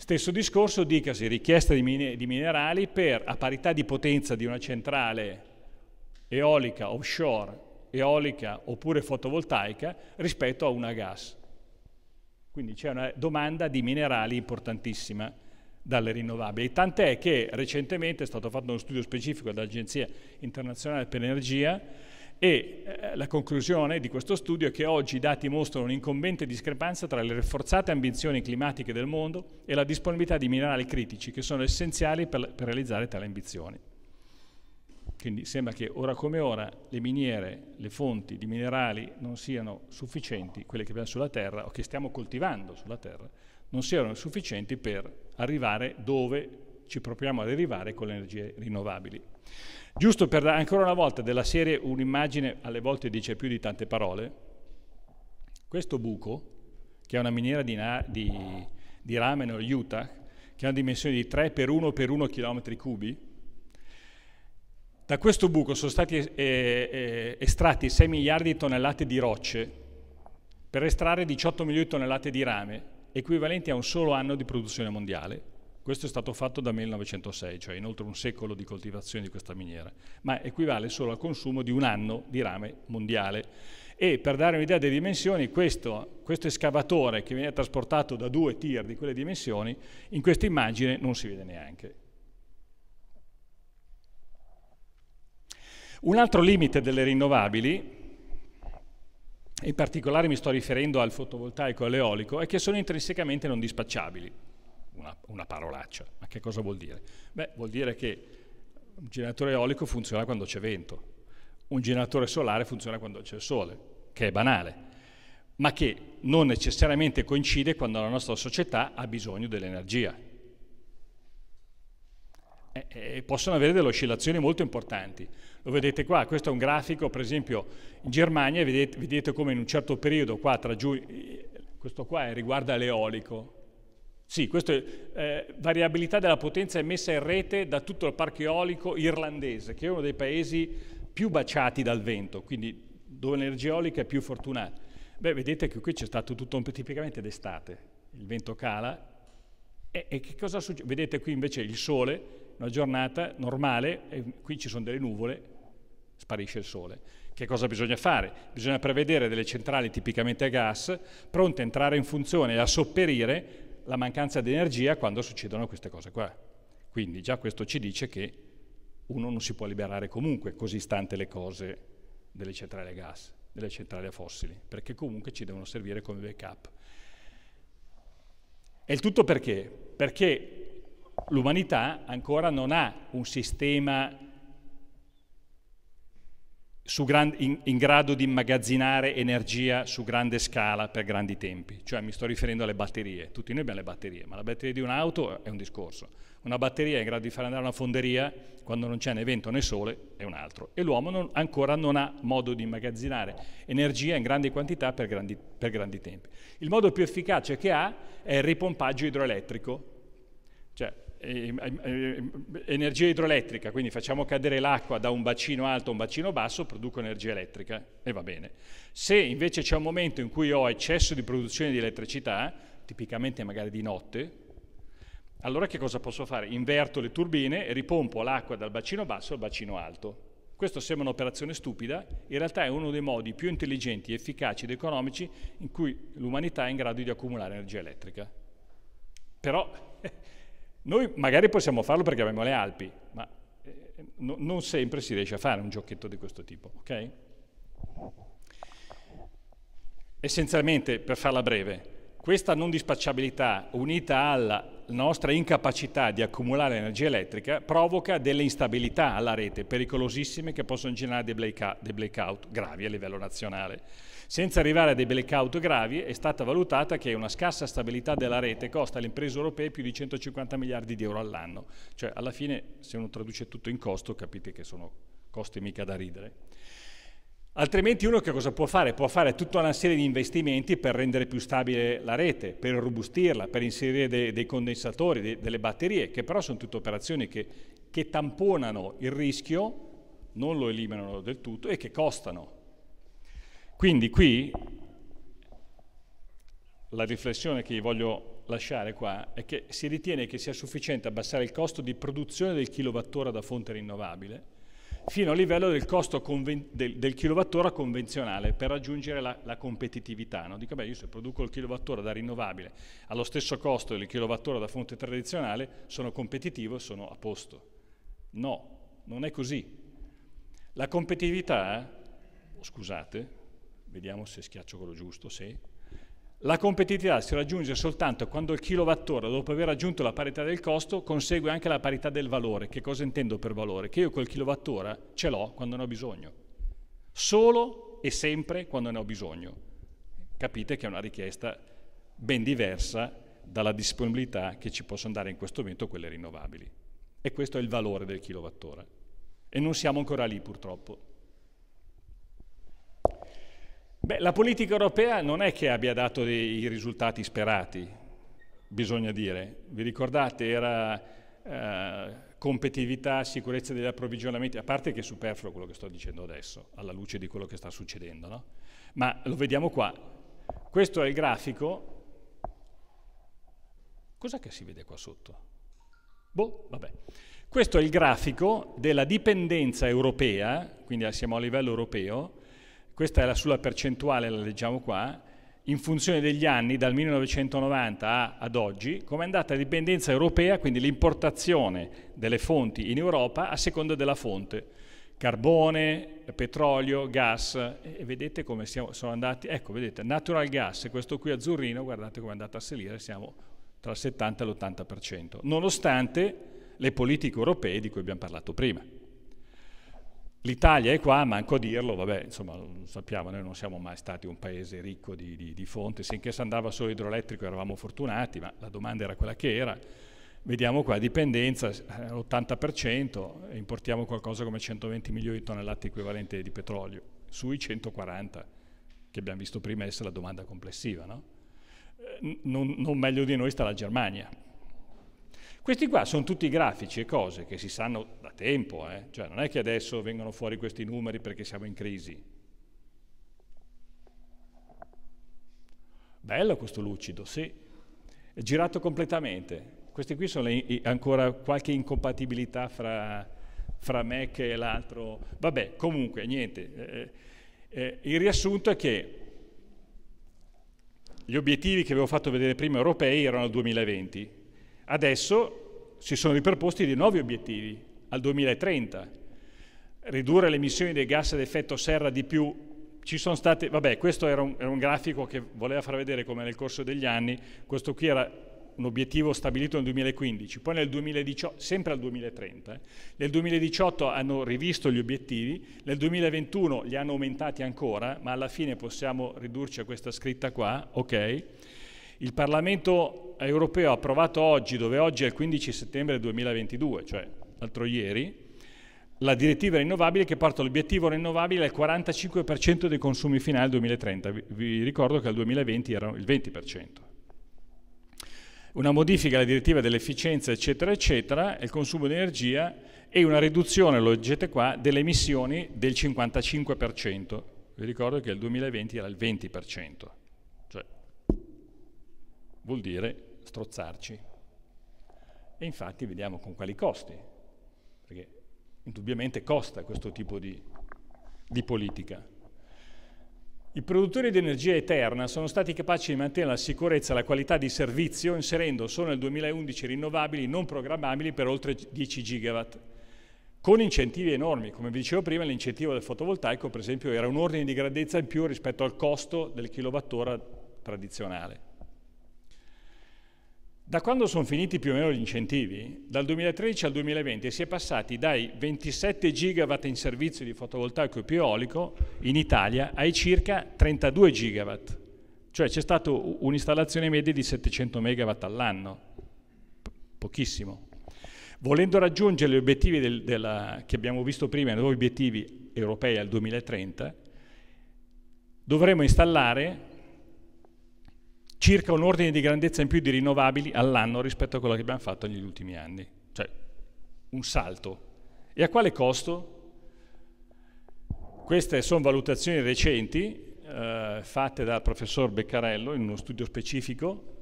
Stesso discorso dicasi richiesta di, min di minerali per, a parità di potenza di una centrale eolica offshore, eolica oppure fotovoltaica rispetto a una gas. Quindi c'è una domanda di minerali importantissima dalle rinnovabili, tant'è che recentemente è stato fatto uno studio specifico dall'Agenzia Internazionale per l'Energia e eh, la conclusione di questo studio è che oggi i dati mostrano un'incombente discrepanza tra le rafforzate ambizioni climatiche del mondo e la disponibilità di minerali critici che sono essenziali per, per realizzare tali ambizioni. Quindi sembra che ora come ora le miniere, le fonti di minerali non siano sufficienti, quelle che abbiamo sulla terra o che stiamo coltivando sulla terra, non siano sufficienti per arrivare dove ci propriamo ad arrivare con le energie rinnovabili. Giusto per dare ancora una volta della serie un'immagine, alle volte dice più di tante parole, questo buco, che è una miniera di, na- di, di rame nello Utah, che ha una dimensione di 3 per 1 per 1 km cubi, da questo buco sono stati eh, eh, estratti 6 miliardi di tonnellate di rocce per estrarre 18 milioni di tonnellate di rame, equivalenti a un solo anno di produzione mondiale, questo è stato fatto da 1906, cioè inoltre un secolo di coltivazione di questa miniera, ma equivale solo al consumo di un anno di rame mondiale. E per dare un'idea delle dimensioni, questo, questo escavatore che viene trasportato da due tir di quelle dimensioni, in questa immagine non si vede neanche. Un altro limite delle rinnovabili, in particolare mi sto riferendo al fotovoltaico e all'eolico, è che sono intrinsecamente non dispacciabili una, una parolaccia, ma che cosa vuol dire? Beh, vuol dire che un generatore eolico funziona quando c'è vento, un generatore solare funziona quando c'è il sole, che è banale, ma che non necessariamente coincide quando la nostra società ha bisogno dell'energia. E, e possono avere delle oscillazioni molto importanti. Lo vedete qua, questo è un grafico, per esempio, in Germania, vedete, vedete come in un certo periodo, qua tra giugno, questo qua riguarda l'eolico, sì, questa è eh, variabilità della potenza emessa in rete da tutto il parco eolico irlandese, che è uno dei paesi più baciati dal vento, quindi dove l'energia eolica è più fortunata. Beh, vedete che qui c'è stato tutto un, tipicamente d'estate, il vento cala e, e che cosa succede? Vedete qui invece il sole, una giornata normale, e qui ci sono delle nuvole, sparisce il sole. Che cosa bisogna fare? Bisogna prevedere delle centrali tipicamente a gas pronte a entrare in funzione e a sopperire la mancanza di energia quando succedono queste cose qua. Quindi già questo ci dice che uno non si può liberare comunque così stante le cose delle centrali a gas, delle centrali a fossili, perché comunque ci devono servire come backup. E il tutto perché? Perché l'umanità ancora non ha un sistema gran, in, in, grado di immagazzinare energia su grande scala per grandi tempi. Cioè mi sto riferendo alle batterie. Tutti noi abbiamo le batterie, ma la batteria di un'auto è un discorso. Una batteria è in grado di far andare una fonderia quando non c'è né vento né sole è un altro. E l'uomo non, ancora non ha modo di immagazzinare energia in grandi quantità per grandi, per grandi tempi. Il modo più efficace che ha è il ripompaggio idroelettrico. Cioè, Ehm, ehm, ehm, energia idroelettrica, quindi facciamo cadere l'acqua da un bacino alto a un bacino basso, produco energia elettrica e va bene. Se invece c'è un momento in cui ho eccesso di produzione di elettricità, tipicamente magari di notte, allora che cosa posso fare? Inverto le turbine e ripompo l'acqua dal bacino basso al bacino alto. Questo sembra un'operazione stupida, in realtà è uno dei modi più intelligenti, efficaci ed economici in cui l'umanità è in grado di accumulare energia elettrica. Però Noi magari possiamo farlo perché abbiamo le Alpi, ma eh, no, non sempre si riesce a fare un giochetto di questo tipo, ok? Essenzialmente, per farla breve, questa non dispacciabilità unita alla nostra incapacità di accumulare energia elettrica provoca delle instabilità alla rete pericolosissime che possono generare dei, blackout, dei blackout gravi a livello nazionale. Senza arrivare a dei blackout gravi è stata valutata che una scarsa stabilità della rete costa alle imprese europee più di 150 miliardi di euro all'anno. Cioè alla fine se uno traduce tutto in costo capite che sono costi mica da ridere. Altrimenti uno che cosa può fare? Può fare tutta una serie di investimenti per rendere più stabile la rete, per robustirla, per inserire dei, dei condensatori, dei, delle batterie, che però sono tutte operazioni che, che tamponano il rischio, non lo eliminano del tutto e che costano. Quindi qui la riflessione che voglio lasciare qua è che si ritiene che sia sufficiente abbassare il costo di produzione del kilowattora da fonte rinnovabile fino al livello del costo del, del kilowattora convenzionale per raggiungere la, la competitività. No? Dico, beh, io se produco il kilowattora da rinnovabile allo stesso costo del kilowattora da fonte tradizionale, sono competitivo e sono a posto. No, non è così. La competitività, scusate, vediamo se schiaccio quello giusto, se la competitività si raggiunge soltanto quando il kilowattora, dopo aver raggiunto la parità del costo, consegue anche la parità del valore. Che cosa intendo per valore? Che io quel kilowattora ce l'ho quando ne ho bisogno. Solo e sempre quando ne ho bisogno. Capite che è una richiesta ben diversa dalla disponibilità che ci possono dare in questo momento quelle rinnovabili. E questo è il valore del kilowattora. E non siamo ancora lì purtroppo. Beh, la politica europea non è che abbia dato dei risultati sperati, bisogna dire. Vi ricordate, era eh, competitività, sicurezza degli approvvigionamenti, a parte che è superfluo quello che sto dicendo adesso, alla luce di quello che sta succedendo, no? Ma lo vediamo qua. Questo è il grafico. Cos'è che si vede qua sotto? Boh, vabbè. Questo è il grafico della dipendenza europea, quindi siamo a livello europeo, questa è la, sulla percentuale, la leggiamo qua, in funzione degli anni dal 1990 ad oggi, come è andata la dipendenza europea, quindi l'importazione delle fonti in Europa a seconda della fonte, carbone, petrolio, gas, e vedete come siamo, sono andati, ecco vedete, natural gas, questo qui azzurrino, guardate come è andato a salire, siamo tra il 70 e l'80%, nonostante le politiche europee di cui abbiamo parlato prima. L'Italia è qua, manco dirlo, vabbè, insomma, lo sappiamo, noi non siamo mai stati un paese ricco di, di, di fonte, finché si andava solo idroelettrico eravamo fortunati, ma la domanda era quella che era. Vediamo qua, dipendenza, eh, l'80%, importiamo qualcosa come 120 milioni di tonnellate equivalente di petrolio, sui 140, che abbiamo visto prima essere la domanda complessiva, no? Eh, non, non meglio di noi sta la Germania, questi qua sono tutti grafici e cose che si sanno da tempo, eh? cioè non è che adesso vengono fuori questi numeri perché siamo in crisi. Bello questo lucido, sì. È girato completamente. Queste qui sono le, ancora qualche incompatibilità fra, fra Mac e l'altro. Vabbè, comunque, niente. Eh, eh, eh, il riassunto è che gli obiettivi che avevo fatto vedere prima europei erano al 2020, Adesso si sono riproposti dei nuovi obiettivi al 2030. Ridurre le emissioni dei gas ad effetto serra di più. Ci sono state, vabbè, questo era un, era un grafico che voleva far vedere come nel corso degli anni, questo qui era un obiettivo stabilito nel 2015, poi nel 2018, sempre al 2030, eh, nel 2018 hanno rivisto gli obiettivi, nel 2021 li hanno aumentati ancora, ma alla fine possiamo ridurci a questa scritta qua, ok? Il Parlamento europeo ha approvato oggi, dove oggi è il 15 settembre 2022, cioè l'altro ieri, la direttiva rinnovabile che porta l'obiettivo rinnovabile al 45% dei consumi finali al 2030. Vi ricordo che al 2020 era il 20%. Una modifica alla direttiva dell'efficienza, eccetera, eccetera, e il consumo di energia e una riduzione, lo leggete qua, delle emissioni del 55%. Vi ricordo che al 2020 era il 20% vuol dire strozzarci. E infatti vediamo con quali costi, perché indubbiamente costa questo tipo di, di politica. I produttori di energia eterna sono stati capaci di mantenere la sicurezza e la qualità di servizio inserendo solo nel 2011 rinnovabili non programmabili per oltre 10 gigawatt, con incentivi enormi. Come vi dicevo prima, l'incentivo del fotovoltaico, per esempio, era un ordine di grandezza in più rispetto al costo del kilowattora tradizionale. Da quando sono finiti più o meno gli incentivi, dal 2013 al 2020 si è passati dai 27 gigawatt in servizio di fotovoltaico e più eolico in Italia ai circa 32 gigawatt, cioè c'è stata un'installazione media di 700 megawatt all'anno, pochissimo. Volendo raggiungere gli obiettivi del, della, che abbiamo visto prima, i nuovi obiettivi europei al 2030, dovremo installare circa un ordine di grandezza in più di rinnovabili all'anno rispetto a quello che abbiamo fatto negli ultimi anni, cioè un salto. E a quale costo? Queste sono valutazioni recenti eh, fatte dal professor Beccarello in uno studio specifico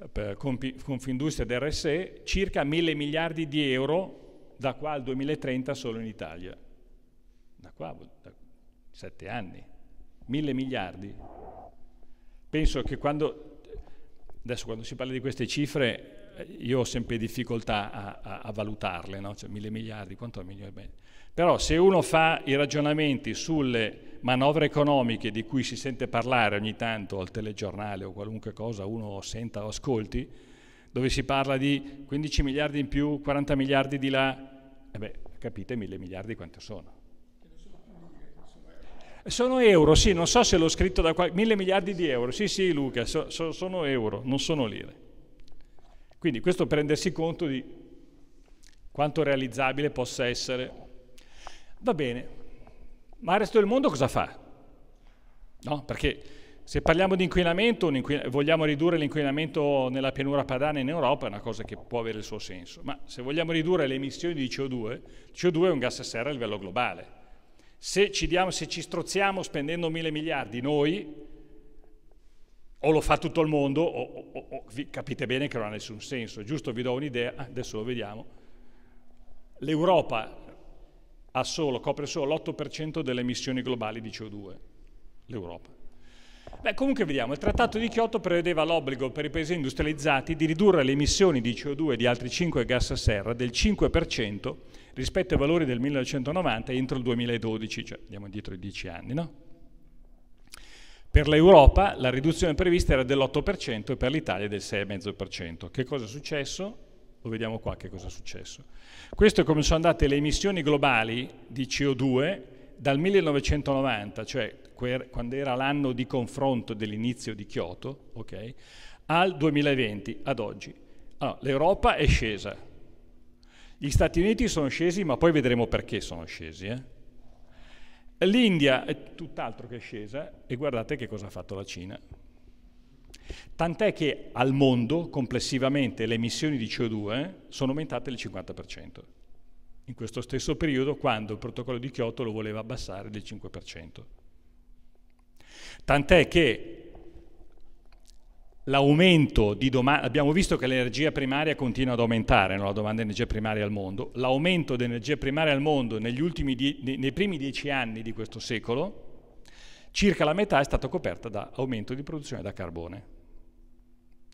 eh, per Confindustria ed RSE, circa mille miliardi di euro da qua al 2030 solo in Italia. Da qua, da sette anni, mille miliardi penso che quando, adesso quando si parla di queste cifre, eh, io ho sempre difficoltà a, a, a valutarle, no? cioè mille miliardi, quanto è milione? Bene. Però se uno fa i ragionamenti sulle manovre economiche di cui si sente parlare ogni tanto al telegiornale o qualunque cosa uno senta o ascolti, dove si parla di 15 miliardi in più, 40 miliardi di là, eh beh, capite mille miliardi quanto sono. Sono euro, sì, non so se l'ho scritto da qualche... mille miliardi di euro, sì sì Luca, so, so, sono euro, non sono lire. Quindi questo per rendersi conto di quanto realizzabile possa essere. Va bene, ma il resto del mondo cosa fa? No, perché se parliamo di inquinamento, inquin vogliamo ridurre l'inquinamento nella pianura padana in Europa, è una cosa che può avere il suo senso, ma se vogliamo ridurre le emissioni di CO2, CO2 è un gas a serra a livello globale, se ci, diamo, se ci strozziamo spendendo mille miliardi noi, o lo fa tutto il mondo, o, o, o capite bene che non ha nessun senso. Giusto, vi do un'idea, adesso lo vediamo. L'Europa solo, copre solo l'8% delle emissioni globali di CO2. L'Europa. Beh, comunque vediamo, il Trattato di Kyoto prevedeva l'obbligo per i paesi industrializzati di ridurre le emissioni di CO2 e di altri 5 gas a serra del 5% rispetto ai valori del 1990 entro il 2012, cioè andiamo indietro i dieci anni. No? Per l'Europa la riduzione prevista era dell'8% e per l'Italia del 6,5%. Che cosa è successo? Lo vediamo qua che cosa è successo. Questo è come sono andate le emissioni globali di CO2 dal 1990, cioè quando era l'anno di confronto dell'inizio di Kyoto, okay, al 2020, ad oggi. Allora, L'Europa è scesa, gli Stati Uniti sono scesi, ma poi vedremo perché sono scesi. Eh? L'India è tutt'altro che scesa e guardate che cosa ha fatto la Cina. Tant'è che al mondo complessivamente le emissioni di CO2 eh, sono aumentate del 50%, in questo stesso periodo quando il protocollo di Kyoto lo voleva abbassare del 5%. Tant'è che l'aumento di domanda, abbiamo visto che l'energia primaria continua ad aumentare, no? la domanda di energia primaria al mondo, l'aumento di energia primaria al mondo nei primi dieci anni di questo secolo, circa la metà è stata coperta da aumento di produzione da carbone.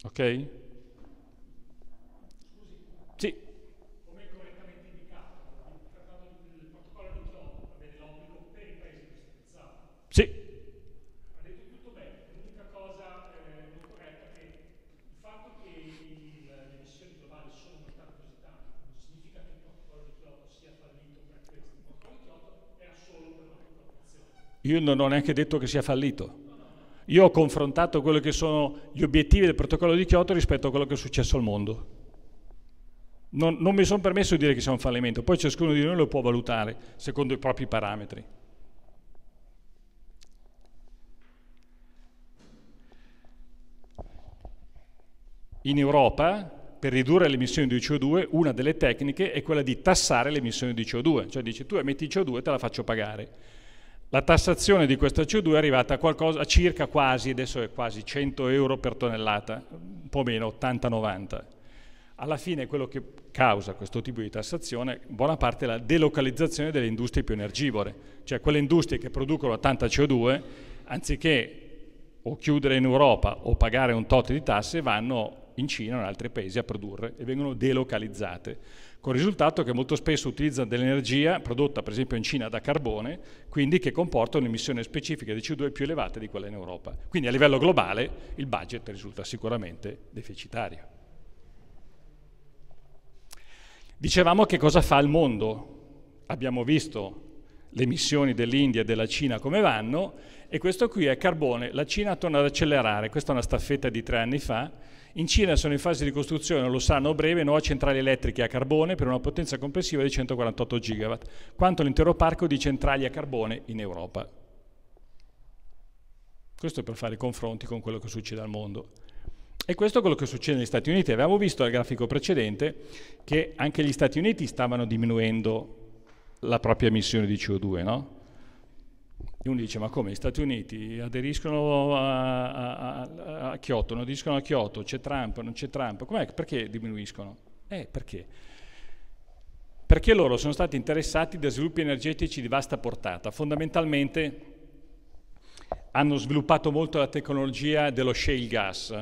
Okay? Io non ho neanche detto che sia fallito. Io ho confrontato quelli che sono gli obiettivi del protocollo di Kyoto rispetto a quello che è successo al mondo. Non, non mi sono permesso di dire che sia un fallimento, poi ciascuno di noi lo può valutare secondo i propri parametri. In Europa, per ridurre le emissioni di CO2, una delle tecniche è quella di tassare le emissioni di CO2, cioè dici tu emetti CO2 e te la faccio pagare la tassazione di questa CO2 è arrivata a, qualcosa, a circa quasi, adesso è quasi 100 euro per tonnellata, un po' meno, 80-90. Alla fine quello che causa questo tipo di tassazione, in buona parte è la delocalizzazione delle industrie più energivore, cioè quelle industrie che producono tanta CO2, anziché o chiudere in Europa o pagare un tot di tasse, vanno in Cina o in altri paesi a produrre e vengono delocalizzate con il risultato che molto spesso utilizzano dell'energia prodotta per esempio in Cina da carbone, quindi che comporta un'emissione specifica di CO2 più elevata di quella in Europa. Quindi a livello globale il budget risulta sicuramente deficitario. Dicevamo che cosa fa il mondo. Abbiamo visto le emissioni dell'India e della Cina come vanno e questo qui è carbone. La Cina torna ad accelerare, questa è una staffetta di tre anni fa, in Cina sono in fase di costruzione, lo sanno a breve, nuove centrali elettriche a carbone per una potenza complessiva di 148 gigawatt, quanto l'intero parco di centrali a carbone in Europa. Questo per fare i confronti con quello che succede al mondo. E questo è quello che succede negli Stati Uniti. Avevamo visto dal grafico precedente che anche gli Stati Uniti stavano diminuendo la propria emissione di CO2, no? E uno dice, ma come, gli Stati Uniti aderiscono a, a, a, Kyoto, non aderiscono a Kyoto, c'è Trump, non c'è Trump, com'è, perché diminuiscono? Eh, perché? Perché loro sono stati interessati da sviluppi energetici di vasta portata, fondamentalmente hanno sviluppato molto la tecnologia dello shale gas,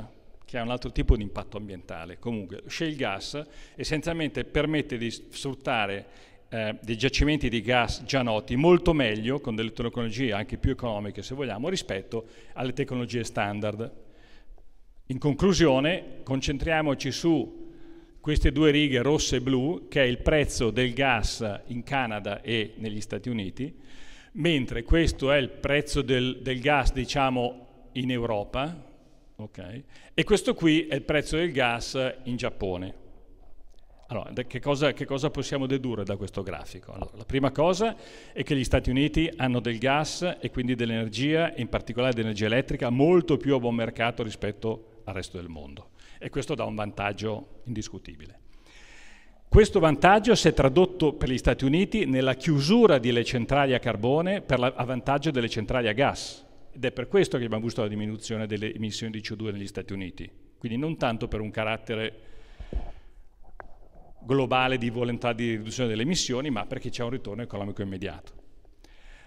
che ha un altro tipo di impatto ambientale. Comunque, shale gas essenzialmente permette di sfruttare eh, dei giacimenti di gas già noti molto meglio, con delle tecnologie anche più economiche se vogliamo, rispetto alle tecnologie standard. In conclusione concentriamoci su queste due righe rosse e blu, che è il prezzo del gas in Canada e negli Stati Uniti, mentre questo è il prezzo del, del gas diciamo in Europa, okay, e questo qui è il prezzo del gas in Giappone. Allora, che cosa, che cosa, possiamo dedurre da questo grafico? Allora, la prima cosa è che gli Stati Uniti hanno del gas e quindi dell'energia, in particolare dell'energia elettrica, molto più a buon mercato rispetto al resto del mondo. E questo dà un vantaggio indiscutibile. Questo vantaggio si è tradotto per gli Stati Uniti nella chiusura delle centrali a carbone la, a vantaggio delle centrali a gas. Ed è per questo che abbiamo visto la diminuzione delle emissioni di CO2 negli Stati Uniti. Quindi non tanto per un carattere globale di volontà di riduzione delle emissioni, ma perché c'è un ritorno economico immediato.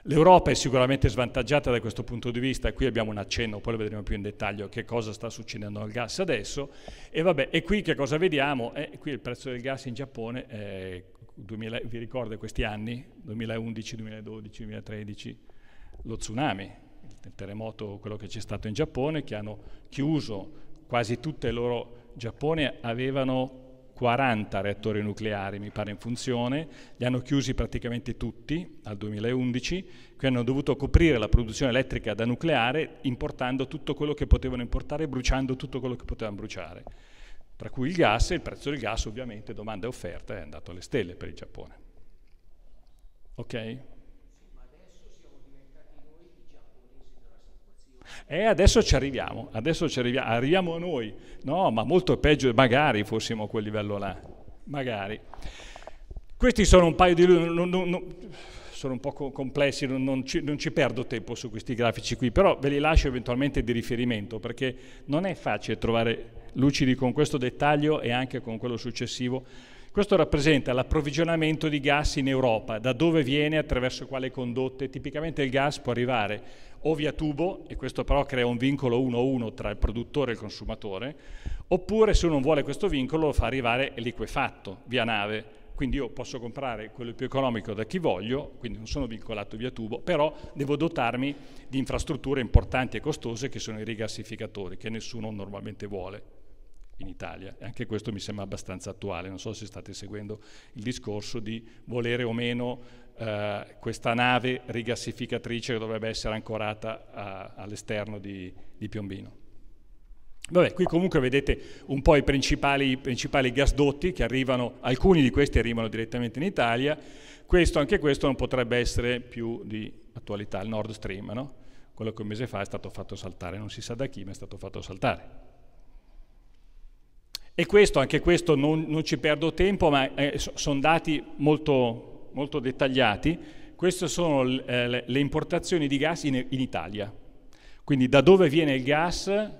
L'Europa è sicuramente svantaggiata da questo punto di vista, qui abbiamo un accenno, poi lo vedremo più in dettaglio, che cosa sta succedendo al gas adesso, e, vabbè, e qui che cosa vediamo? Eh, qui il prezzo del gas in Giappone, eh, 2000, vi ricordo questi anni, 2011, 2012, 2013, lo tsunami, il terremoto, quello che c'è stato in Giappone, che hanno chiuso quasi tutte le loro... Giappone avevano 40 reattori nucleari, mi pare, in funzione, li hanno chiusi praticamente tutti al 2011, qui hanno dovuto coprire la produzione elettrica da nucleare importando tutto quello che potevano importare, e bruciando tutto quello che potevano bruciare, tra cui il gas e il prezzo del gas ovviamente, domanda e offerta, è andato alle stelle per il Giappone. Ok? E adesso ci arriviamo, adesso ci arriviamo, arriviamo noi, no, ma molto peggio, magari fossimo a quel livello là, magari. Questi sono un paio di... Non, non, non, sono un po' complessi, non ci, non, ci, perdo tempo su questi grafici qui, però ve li lascio eventualmente di riferimento perché non è facile trovare lucidi con questo dettaglio e anche con quello successivo. Questo rappresenta l'approvvigionamento di gas in Europa, da dove viene, attraverso quale condotte. Tipicamente il gas può arrivare o via tubo, e questo però crea un vincolo 1-1 tra il produttore e il consumatore, oppure se uno non vuole questo vincolo lo fa arrivare liquefatto via nave. Quindi io posso comprare quello più economico da chi voglio, quindi non sono vincolato via tubo, però devo dotarmi di infrastrutture importanti e costose che sono i rigassificatori, che nessuno normalmente vuole in Italia. E anche questo mi sembra abbastanza attuale, non so se state seguendo il discorso di volere o meno eh, questa nave rigassificatrice che dovrebbe essere ancorata a, all'esterno di, di, Piombino. Vabbè, qui comunque vedete un po' i principali, i principali gasdotti che arrivano, alcuni di questi arrivano direttamente in Italia, questo, anche questo non potrebbe essere più di attualità, il Nord Stream, no? quello che un mese fa è stato fatto saltare, non si sa da chi, ma è stato fatto saltare. E questo, anche questo, non, non ci perdo tempo, ma eh, sono dati molto, molto dettagliati, queste sono eh, le importazioni di gas in, in Italia. Quindi da dove viene il gas, eh,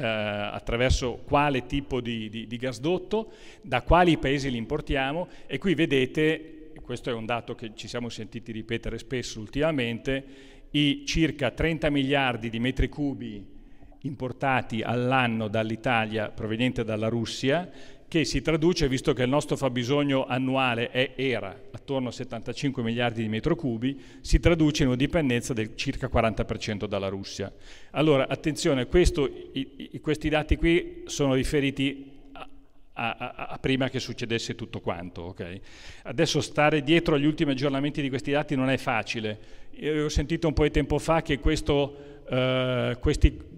attraverso quale tipo di, di, di, gasdotto, da quali paesi li importiamo e qui vedete, questo è un dato che ci siamo sentiti ripetere spesso ultimamente, i circa 30 miliardi di metri cubi importati all'anno dall'Italia proveniente dalla Russia, che si traduce, visto che il nostro fabbisogno annuale è, era attorno a 75 miliardi di metro cubi, si traduce in una dipendenza del circa 40% dalla Russia. Allora, attenzione, questo, i, i, questi dati qui sono riferiti a, a, a prima che succedesse tutto quanto. Okay? Adesso stare dietro agli ultimi aggiornamenti di questi dati non è facile. Io ho sentito un po' di tempo fa che questo, eh, questi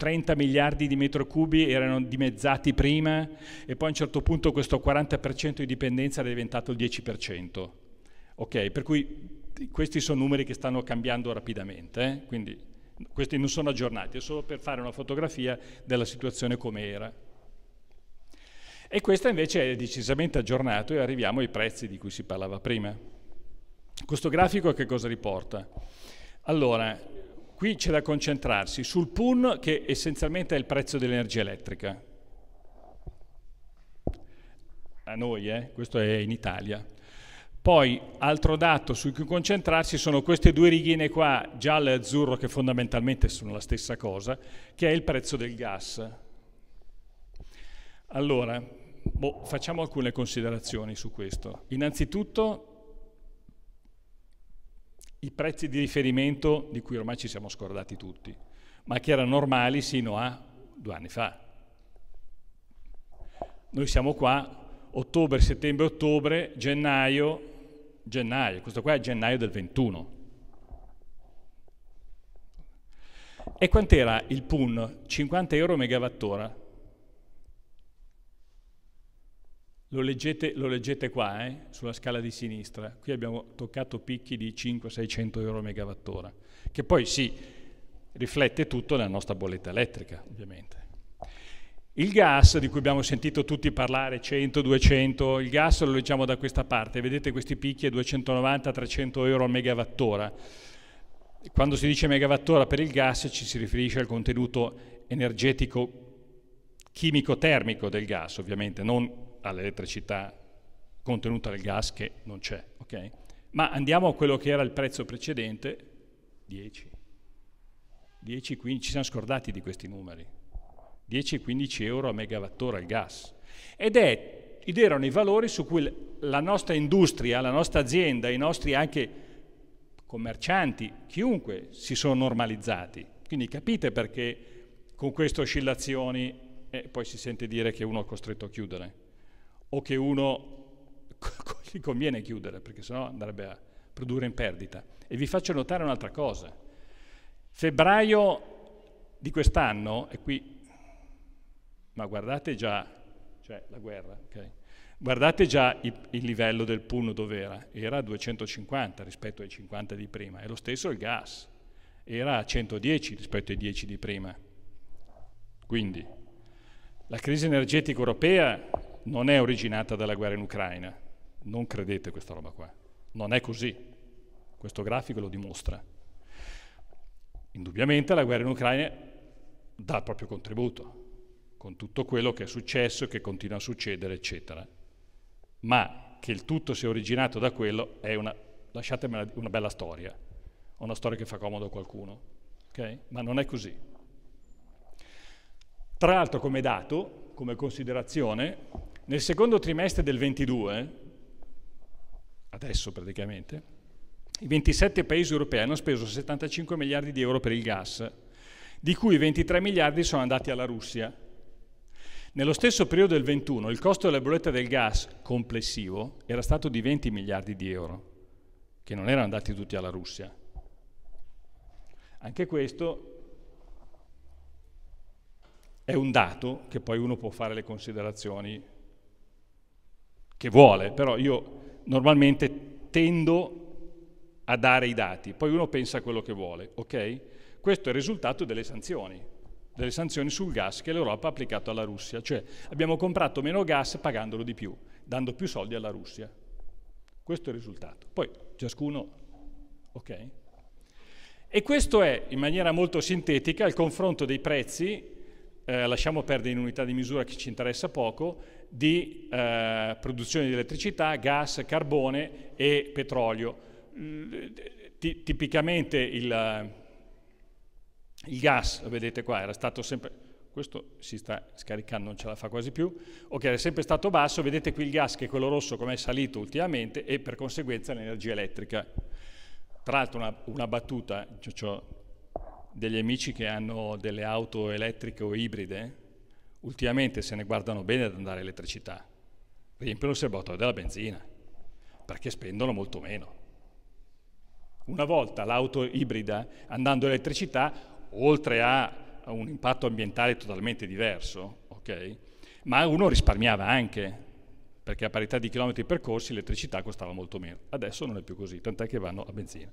30 miliardi di metro cubi erano dimezzati prima e poi a un certo punto questo 40% di dipendenza era diventato il 10%. Ok, per cui questi sono numeri che stanno cambiando rapidamente, eh? quindi questi non sono aggiornati, è solo per fare una fotografia della situazione come era. E questa invece è decisamente aggiornato e arriviamo ai prezzi di cui si parlava prima. Questo grafico che cosa riporta? Allora, Qui c'è da concentrarsi sul PUN che essenzialmente è il prezzo dell'energia elettrica. A noi, eh? questo è in Italia. Poi, altro dato su cui concentrarsi sono queste due righine qua, giallo e azzurro, che fondamentalmente sono la stessa cosa, che è il prezzo del gas. Allora, boh, facciamo alcune considerazioni su questo. Innanzitutto, i prezzi di riferimento di cui ormai ci siamo scordati tutti, ma che erano normali sino a due anni fa. Noi siamo qua, ottobre, settembre, ottobre, gennaio, gennaio, questo qua è gennaio del 21. E quant'era il PUN? 50 euro megawattora. Lo leggete, lo leggete qua, eh, sulla scala di sinistra. Qui abbiamo toccato picchi di 500-600 euro megawatt-ora, che poi si riflette tutto nella nostra bolletta elettrica, ovviamente. Il gas, di cui abbiamo sentito tutti parlare, 100, 200, il gas lo leggiamo da questa parte, vedete questi picchi a 290-300 euro al megawatt-ora. Quando si dice megawatt-ora per il gas ci si riferisce al contenuto energetico chimico-termico del gas, ovviamente, non all'elettricità contenuta nel gas che non c'è. Okay? Ma andiamo a quello che era il prezzo precedente, 10. 10, 15, ci siamo scordati di questi numeri. 10-15 euro a megawattora il gas. Ed, è, ed erano i valori su cui la nostra industria, la nostra azienda, i nostri anche commercianti, chiunque si sono normalizzati. Quindi capite perché con queste oscillazioni eh, poi si sente dire che uno è costretto a chiudere o che uno gli conviene chiudere, perché sennò andrebbe a produrre in perdita. E vi faccio notare un'altra cosa. Febbraio di quest'anno, e qui, ma guardate già, cioè la guerra, ok? Guardate già il livello del PUN dove era, era a 250 rispetto ai 50 di prima, e lo stesso il gas, era a 110 rispetto ai 10 di prima. Quindi la crisi energetica europea non è originata dalla guerra in Ucraina. Non credete questa roba qua. Non è così. Questo grafico lo dimostra. Indubbiamente la guerra in Ucraina dà il proprio contributo, con tutto quello che è successo e che continua a succedere, eccetera. Ma che il tutto sia originato da quello è una, lasciatemela, una bella storia, una storia che fa comodo a qualcuno, okay? ma non è così. Tra l'altro come dato, come considerazione, nel secondo trimestre del 22, adesso praticamente, i 27 paesi europei hanno speso 75 miliardi di euro per il gas, di cui 23 miliardi sono andati alla Russia. Nello stesso periodo del 21 il costo della bolletta del gas complessivo era stato di 20 miliardi di euro, che non erano andati tutti alla Russia. Anche questo è un dato che poi uno può fare le considerazioni che vuole, però io normalmente tendo a dare i dati, poi uno pensa a quello che vuole, ok? Questo è il risultato delle sanzioni, delle sanzioni sul gas che l'Europa ha applicato alla Russia, cioè abbiamo comprato meno gas pagandolo di più, dando più soldi alla Russia. Questo è il risultato. Poi ciascuno, ok? E questo è, in maniera molto sintetica, il confronto dei prezzi, eh, lasciamo perdere in unità di misura che ci interessa poco, di eh, produzione di elettricità, gas, carbone e petrolio. Mm, T- tipicamente il, il gas, lo vedete qua, era stato sempre questo si sta scaricando, non ce la fa quasi più, ok, è sempre stato basso, vedete qui il gas che è quello rosso come è salito ultimamente e per conseguenza l'energia elettrica. Tra l'altro una, una battuta, ho degli amici che hanno delle auto elettriche o ibride Ultimamente se ne guardano bene ad andare all'elettricità, riempiono il serbatoio della benzina, perché spendono molto meno. Una volta l'auto ibrida andando all'elettricità, oltre a un impatto ambientale totalmente diverso, okay, ma uno risparmiava anche, perché a parità di chilometri percorsi l'elettricità costava molto meno. Adesso non è più così, tant'è che vanno a benzina.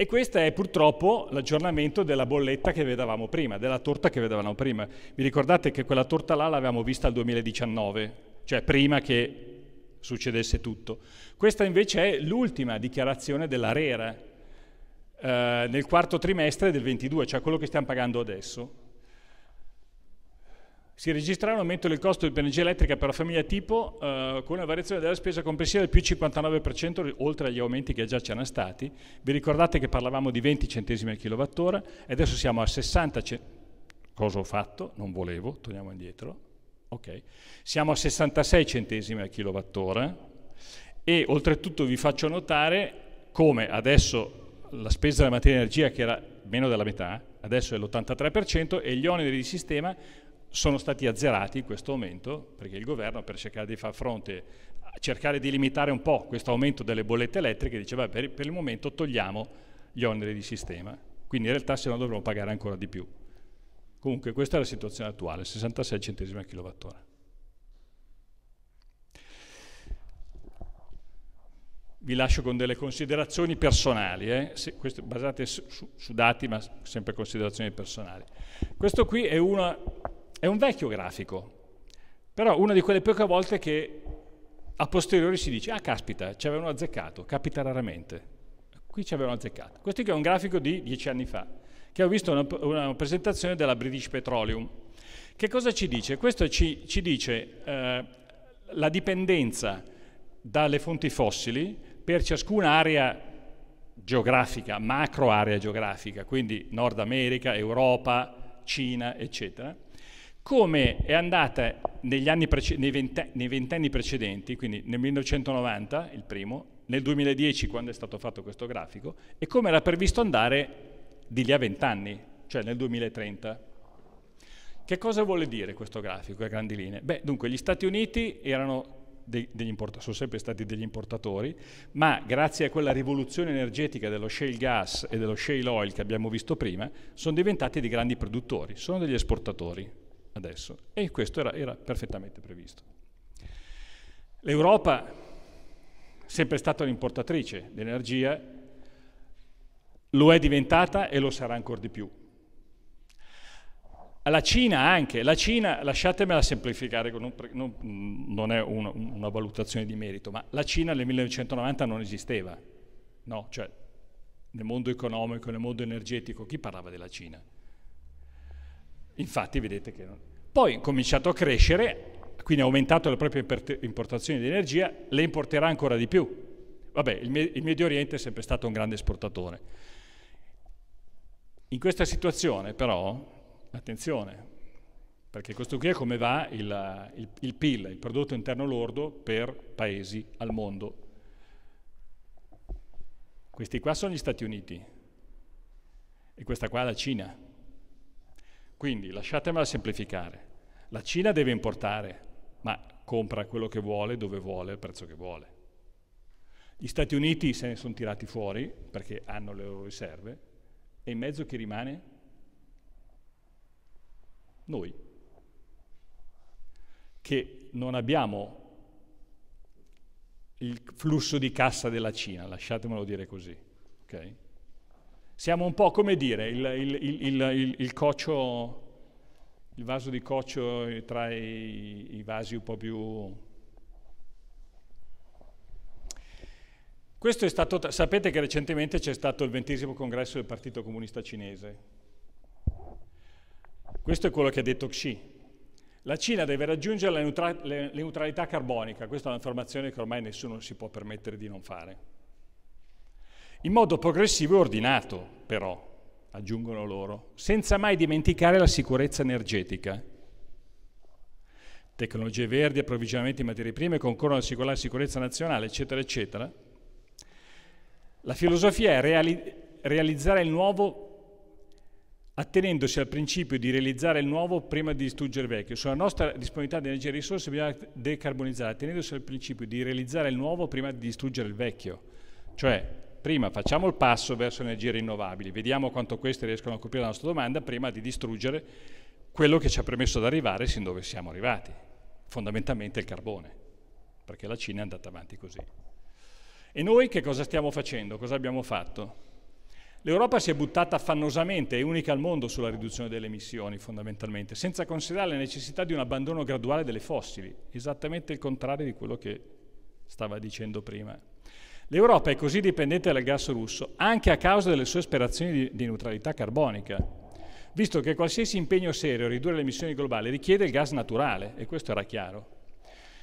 E questo è purtroppo l'aggiornamento della bolletta che vedevamo prima, della torta che vedevamo prima. Vi ricordate che quella torta là l'avevamo vista al 2019, cioè prima che succedesse tutto. Questa invece è l'ultima dichiarazione dell'Arera eh, nel quarto trimestre del 22, cioè quello che stiamo pagando adesso si registra un aumento del costo dell'energia elettrica per la famiglia tipo eh, con una variazione della spesa complessiva del più 59% oltre agli aumenti che già c'erano stati. Vi ricordate che parlavamo di 20 centesimi al kilowattora e adesso siamo a 60 centesimi. Cosa ho fatto? Non volevo, torniamo indietro. Okay. Siamo a 66 centesimi al kilowattora e oltretutto vi faccio notare come adesso la spesa della materia energia che era meno della metà, adesso è l'83% e gli oneri di sistema sono stati azzerati in questo momento perché il governo per cercare di far fronte, cercare di limitare un po' questo aumento delle bollette elettriche, diceva per, per il momento togliamo gli oneri di sistema, quindi in realtà se no dovremmo pagare ancora di più. Comunque questa è la situazione attuale, 66 centesimi al kilowattora. Vi lascio con delle considerazioni personali, eh? se, queste, basate su, su, dati ma sempre considerazioni personali. Questo qui è una è un vecchio grafico, però una di quelle poche volte che a posteriori si dice, ah caspita, ci avevano azzeccato, capita raramente. Qui ci avevano azzeccato. Questo è un grafico di dieci anni fa, che ho visto una, una presentazione della British Petroleum. Che cosa ci dice? Questo ci, ci dice eh, la dipendenza dalle fonti fossili per ciascuna area geografica, macro area geografica, quindi Nord America, Europa, Cina, eccetera come è andata negli anni nei, vente nei ventenni precedenti, quindi nel 1990 il primo, nel 2010 quando è stato fatto questo grafico, e come era previsto andare di lì a vent'anni, cioè nel 2030. Che cosa vuole dire questo grafico a grandi linee? Beh, dunque, gli Stati Uniti erano sono sempre stati degli importatori, ma grazie a quella rivoluzione energetica dello shale gas e dello shale oil che abbiamo visto prima, sono diventati dei grandi produttori, sono degli esportatori adesso e questo era, era perfettamente previsto. L'Europa sempre stata un'importatrice di energia, lo è diventata e lo sarà ancora di più. La Cina anche, la Cina, lasciatemela semplificare, non, non, non è una, una, valutazione di merito, ma la Cina nel 1990 non esisteva, no, cioè nel mondo economico, nel mondo energetico, chi parlava della Cina? Infatti vedete che non... Poi ha cominciato a crescere, quindi ha aumentato le proprie importazioni di energia, le importerà ancora di più. Vabbè, il, Med il Medio Oriente è sempre stato un grande esportatore. In questa situazione però, attenzione, perché questo qui è come va il, il, il PIL, il prodotto interno lordo per paesi al mondo. Questi qua sono gli Stati Uniti e questa qua è la Cina. Quindi lasciatemela semplificare. La Cina deve importare, ma compra quello che vuole, dove vuole, al prezzo che vuole. Gli Stati Uniti se ne sono tirati fuori perché hanno le loro riserve e in mezzo chi rimane? Noi, che non abbiamo il flusso di cassa della Cina, lasciatemelo dire così. Okay? Siamo un po' come dire il, il, il, il coccio, il vaso di coccio tra i, i vasi un po' più Questo è stato, sapete che recentemente c'è stato il ventesimo congresso del Partito Comunista Cinese. Questo è quello che ha detto Xi. La Cina deve raggiungere la neutralità carbonica, questa è un'affermazione che ormai nessuno si può permettere di non fare in modo progressivo e ordinato, però, aggiungono loro, senza mai dimenticare la sicurezza energetica. Tecnologie verdi, approvvigionamenti di materie prime concorrono alla sicurezza nazionale, eccetera, eccetera. La filosofia è reali- realizzare il nuovo attenendosi al principio di realizzare il nuovo prima di distruggere il vecchio. Sulla nostra disponibilità di energie e risorse bisogna decarbonizzare, attenendosi al principio di realizzare il nuovo prima di distruggere il vecchio. Cioè, prima facciamo il passo verso energie rinnovabili, vediamo quanto queste riescono a coprire la nostra domanda prima di distruggere quello che ci ha permesso di arrivare sin dove siamo arrivati, fondamentalmente il carbone, perché la Cina è andata avanti così. E noi che cosa stiamo facendo? Cosa abbiamo fatto? L'Europa si è buttata affannosamente, è unica al mondo sulla riduzione delle emissioni fondamentalmente, senza considerare la necessità di un abbandono graduale delle fossili, esattamente il contrario di quello che stava dicendo prima. L'Europa è così dipendente dal gas russo anche a causa delle sue aspirazioni di, di neutralità carbonica, visto che qualsiasi impegno serio a ridurre le emissioni globali richiede il gas naturale, e questo era chiaro.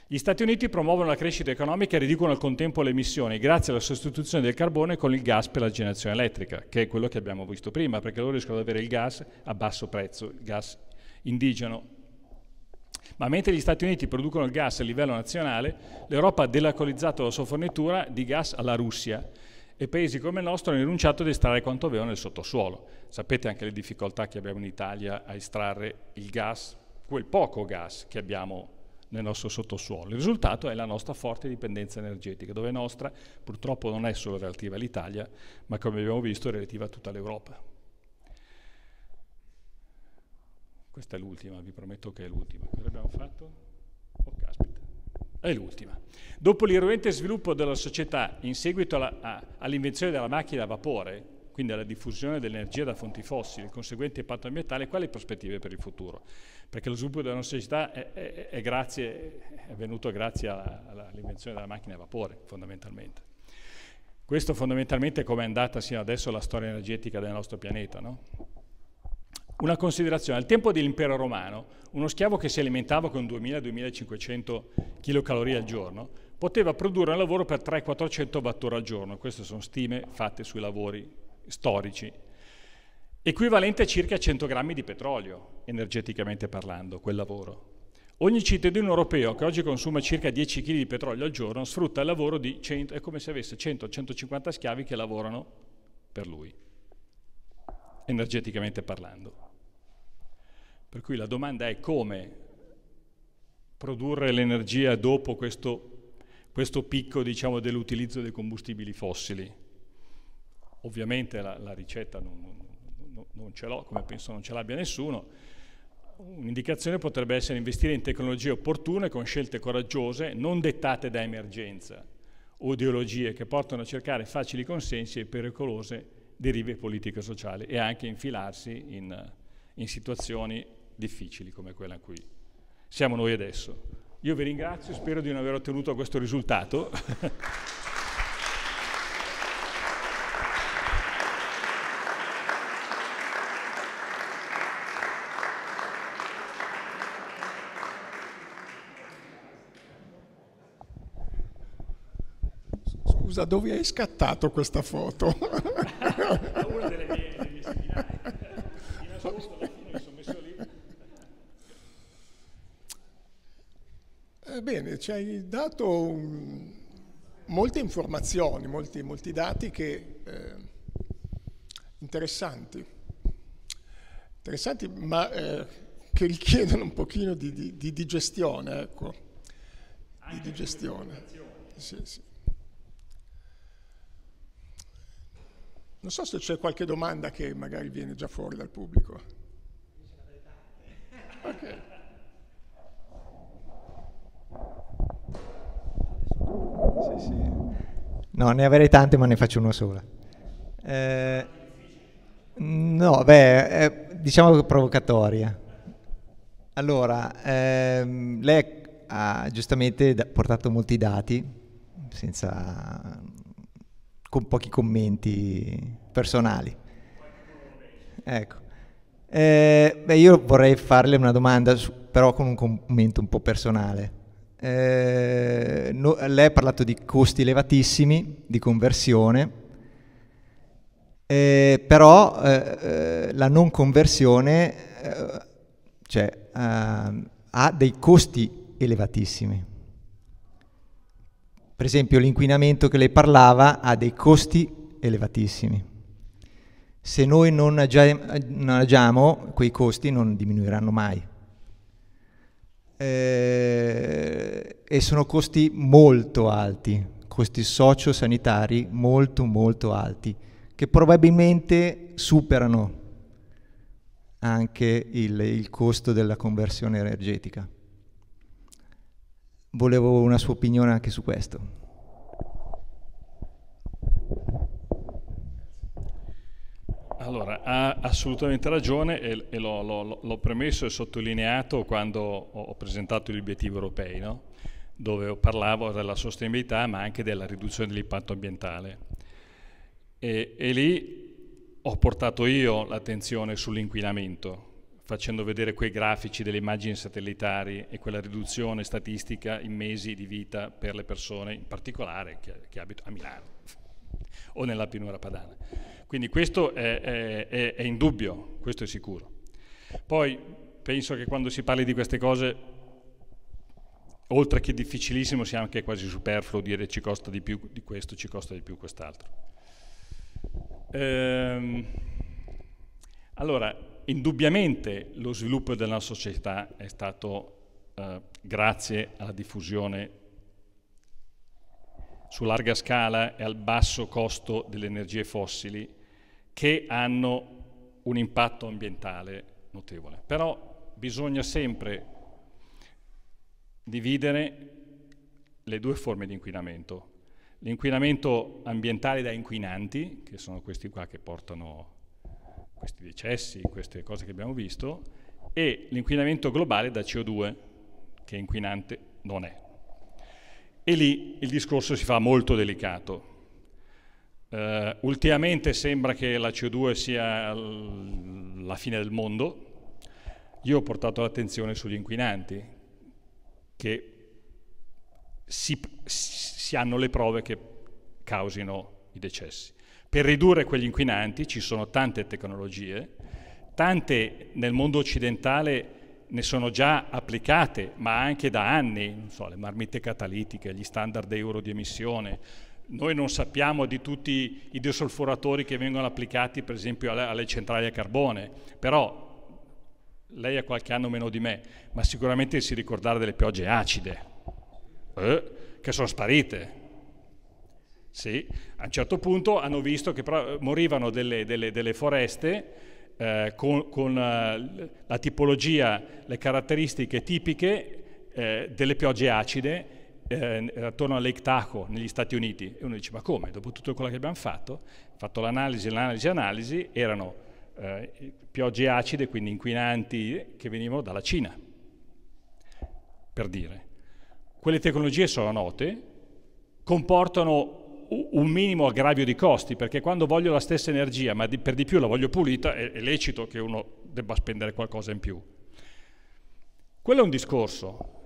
Gli Stati Uniti promuovono la crescita economica e riducono al contempo le emissioni grazie alla sostituzione del carbone con il gas per la generazione elettrica, che è quello che abbiamo visto prima, perché loro riescono ad avere il gas a basso prezzo, il gas indigeno ma mentre gli Stati Uniti producono il gas a livello nazionale, l'Europa ha delocalizzato la sua fornitura di gas alla Russia e paesi come il nostro hanno rinunciato ad estrarre quanto avevano nel sottosuolo. Sapete anche le difficoltà che abbiamo in Italia a estrarre il gas, quel poco gas che abbiamo nel nostro sottosuolo. Il risultato è la nostra forte dipendenza energetica, dove nostra purtroppo non è solo relativa all'Italia, ma come abbiamo visto è relativa a tutta l'Europa. questa è l'ultima, vi prometto che è l'ultima. Cosa abbiamo fatto? Oh, caspita. È l'ultima. Dopo l'irruente sviluppo della società in seguito all'invenzione della macchina a vapore, quindi alla diffusione dell'energia da fonti fossili, il conseguente impatto ambientale, quali prospettive per il futuro? Perché lo sviluppo della nostra società è, è, è, grazie, è venuto grazie all'invenzione della macchina a vapore, fondamentalmente. Questo fondamentalmente è come è andata sino adesso la storia energetica del nostro pianeta, no? Una considerazione, al tempo dell'impero romano, uno schiavo che si alimentava con 2000-2500 kcal al giorno poteva produrre un lavoro per 300-400 wattora al giorno, queste sono stime fatte sui lavori storici, equivalente a circa 100 grammi di petrolio, energeticamente parlando, quel lavoro. Ogni cittadino europeo che oggi consuma circa 10 kg di petrolio al giorno sfrutta il lavoro di 100, è come se avesse 100-150 schiavi che lavorano per lui, energeticamente parlando. Per cui la domanda è come produrre l'energia dopo questo, questo picco diciamo, dell'utilizzo dei combustibili fossili. Ovviamente la, la ricetta non, non, non ce l'ho, come penso non ce l'abbia nessuno, un'indicazione potrebbe essere investire in tecnologie opportune con scelte coraggiose, non dettate da emergenza o ideologie che portano a cercare facili consensi e pericolose derive politiche e sociali e anche infilarsi in, in situazioni difficili come quella in cui siamo noi adesso. Io vi ringrazio, spero di non aver ottenuto questo risultato. Scusa, dove hai scattato questa foto? ci hai dato um, molte informazioni, molti, molti dati che, eh, interessanti, interessanti ma eh, che richiedono un pochino di, di, di digestione, ecco, Anche di digestione. Sì, sì. Non so se c'è qualche domanda che magari viene già fuori dal pubblico. Ok. sì, sì. No, ne avrei tante, ma ne faccio una sola. Eh, no, beh, è, diciamo provocatoria. Allora, ehm, lei ha giustamente portato molti dati, senza, con pochi commenti personali. Ecco. Eh, beh, io vorrei farle una domanda, su, però con un commento un po' personale eh, no, lei ha parlato di costi elevatissimi di conversione, eh, però eh, eh la non conversione eh, cioè, eh, ha dei costi elevatissimi. Per esempio l'inquinamento che lei parlava ha dei costi elevatissimi. Se noi non agiamo, quei costi non diminuiranno mai eh, e sono costi molto alti, costi sociosanitari molto molto alti, che probabilmente superano anche il, il costo della conversione energetica. Volevo una sua opinione anche su questo. Allora, ha assolutamente ragione e, e l'ho, premesso e sottolineato quando ho presentato gli obiettivi europei, no? dove parlavo della sostenibilità ma anche della riduzione dell'impatto ambientale. E, e, lì ho portato io l'attenzione sull'inquinamento, facendo vedere quei grafici delle immagini satellitari e quella riduzione statistica in mesi di vita per le persone, in particolare che, che abitano a Milano o nella pianura padana. Quindi questo è, è, è, è indubbio, questo è sicuro. Poi penso che quando si parli di queste cose, oltre che difficilissimo, sia anche quasi superfluo dire ci costa di più di questo, ci costa di più quest'altro. Ehm, allora, indubbiamente lo sviluppo della società è stato eh, grazie alla diffusione su larga scala e al basso costo delle energie fossili che hanno un impatto ambientale notevole. Però bisogna sempre dividere le due forme di inquinamento. L'inquinamento ambientale da inquinanti, che sono questi qua che portano questi decessi, queste cose che abbiamo visto, e l'inquinamento globale da CO2, che inquinante non è. E lì il discorso si fa molto delicato. Uh, ultimamente sembra che la CO2 sia la fine del mondo. Io ho portato l'attenzione sugli inquinanti, che si, si hanno le prove che causino i decessi. Per ridurre quegli inquinanti ci sono tante tecnologie, tante nel mondo occidentale ne sono già applicate, ma anche da anni, so, le marmitte catalitiche, gli standard euro di emissione, noi non sappiamo di tutti i desolforatori che vengono applicati per esempio alle, alle centrali a carbone, però lei ha qualche anno meno di me, ma sicuramente si ricorderà delle piogge acide, eh, che sono sparite. Sì, a un certo punto hanno visto che eh, morivano delle, delle, delle foreste eh, con, con eh, la tipologia, le caratteristiche tipiche eh, delle piogge acide eh, attorno a Lake Tahoe negli Stati Uniti. E uno dice, ma come? Dopo tutto quello che abbiamo fatto, fatto l'analisi, l'analisi, l'analisi, erano eh, piogge acide, quindi inquinanti, che venivano dalla Cina, per dire. Quelle tecnologie sono note, comportano un minimo aggravio di costi, perché quando voglio la stessa energia, ma di, per di più la voglio pulita, è, è lecito che uno debba spendere qualcosa in più. Quello è un discorso,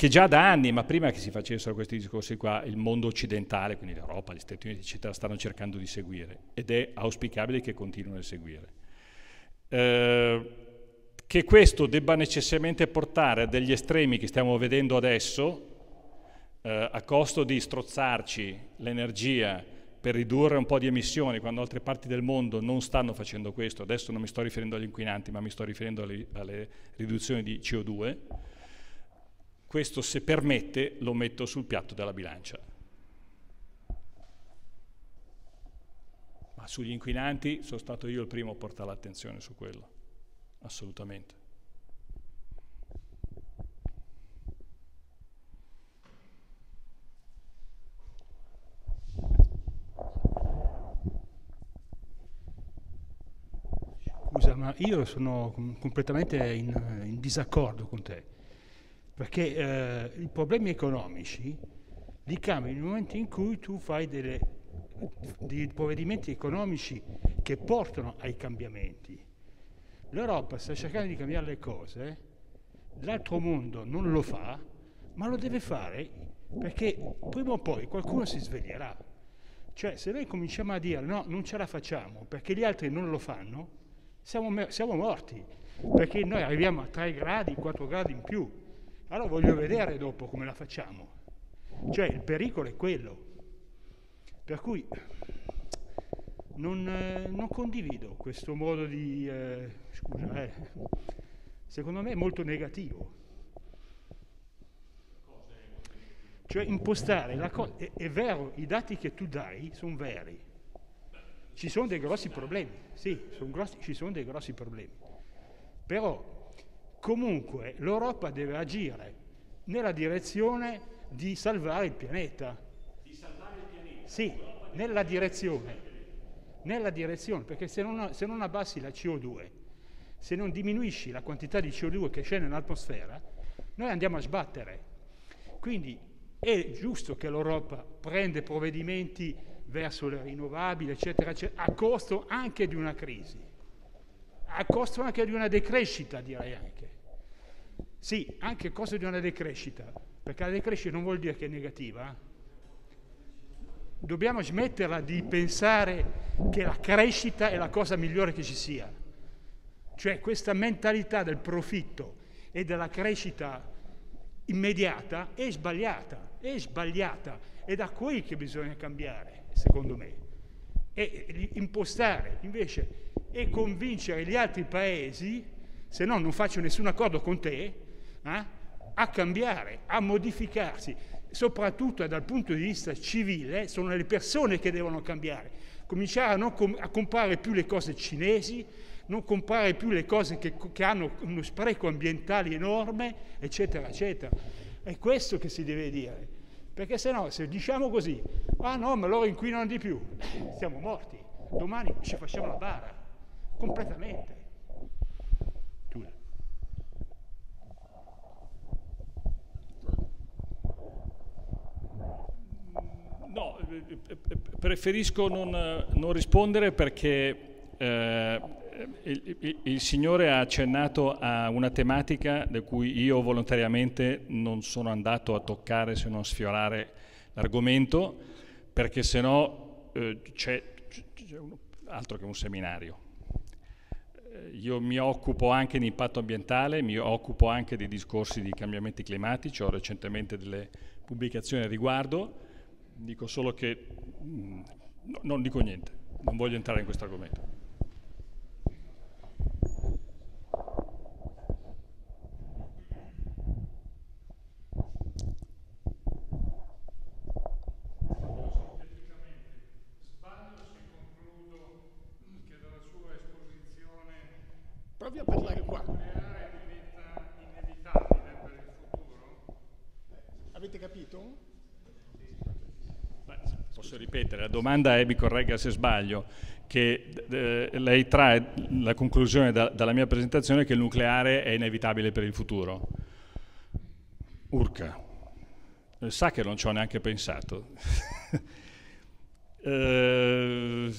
che già da anni, ma prima che si facessero questi discorsi qua, il mondo occidentale, quindi l'Europa, gli Stati Uniti, eccetera, stanno cercando di seguire ed è auspicabile che continuino a seguire. Eh, che questo debba necessariamente portare a degli estremi che stiamo vedendo adesso, eh, a costo di strozzarci l'energia per ridurre un po' di emissioni, quando altre parti del mondo non stanno facendo questo, adesso non mi sto riferendo agli inquinanti, ma mi sto riferendo alle, alle riduzioni di CO2, questo, se permette, lo metto sul piatto della bilancia. Ma sugli inquinanti sono stato io il primo a portare l'attenzione su quello, assolutamente. Scusa, ma io sono completamente in, in disaccordo con te perché eh, i problemi economici li cambi nel momento in cui tu fai delle, dei provvedimenti economici che portano ai cambiamenti. L'Europa sta cercando di cambiare le cose, l'altro mondo non lo fa, ma lo deve fare perché prima o poi qualcuno si sveglierà. Cioè se noi cominciamo a dire no, non ce la facciamo perché gli altri non lo fanno, siamo, siamo morti, perché noi arriviamo a 3 gradi, 4 gradi in più allora voglio vedere dopo come la facciamo. Cioè il pericolo è quello. Per cui non, eh, non condivido questo modo di... Eh, scusa, eh, secondo me è molto negativo. Cioè impostare la cosa... È, è vero, i dati che tu dai sono veri. Ci sono dei grossi problemi, sì, sono grossi, ci sono dei grossi problemi. Però Comunque l'Europa deve agire nella direzione di salvare il pianeta. Di salvare il pianeta? Sì, nella direzione. Nella direzione, perché se non, se non abbassi la CO2, se non diminuisci la quantità di CO2 che scende nell'atmosfera, noi andiamo a sbattere. Quindi è giusto che l'Europa prenda provvedimenti verso le rinnovabili, eccetera, eccetera, a costo anche di una crisi a costo anche di una decrescita, direi anche. Sì, anche a costo di una decrescita, perché la decrescita non vuol dire che è negativa. Eh. Dobbiamo smetterla di pensare che la crescita è la cosa migliore che ci sia. Cioè questa mentalità del profitto e della crescita immediata è sbagliata, è sbagliata, è da qui che bisogna cambiare, secondo me e impostare invece e convincere gli altri paesi, se no non faccio nessun accordo con te, eh, a cambiare, a modificarsi. Soprattutto dal punto di vista civile sono le persone che devono cambiare. Cominciare a non com- a comprare più le cose cinesi, non comprare più le cose che, che hanno uno spreco ambientale enorme, eccetera, eccetera. È questo che si deve dire. Perché se no, se diciamo così, ah no, ma loro inquinano di più, siamo morti. Domani ci facciamo la bara, completamente. Chiudo. No, eh, eh, eh, preferisco non, non rispondere perché eh, eh, il, il, il, Signore ha accennato a una tematica di cui io volontariamente non sono andato a toccare se non sfiorare l'argomento, perché se no eh, c'è, c'è un, altro che un seminario. Eh, io mi occupo anche di impatto ambientale, mi occupo anche di discorsi di cambiamenti climatici, ho recentemente delle pubblicazioni a riguardo, dico solo che mh, mm, no, non dico niente, non voglio entrare in questo argomento. posso ripetere, la domanda è, mi corregga se sbaglio, che eh, lei trae la conclusione da, dalla mia presentazione che il nucleare è inevitabile per il futuro. Urca. Eh, sa che non ci ho neanche pensato. eh,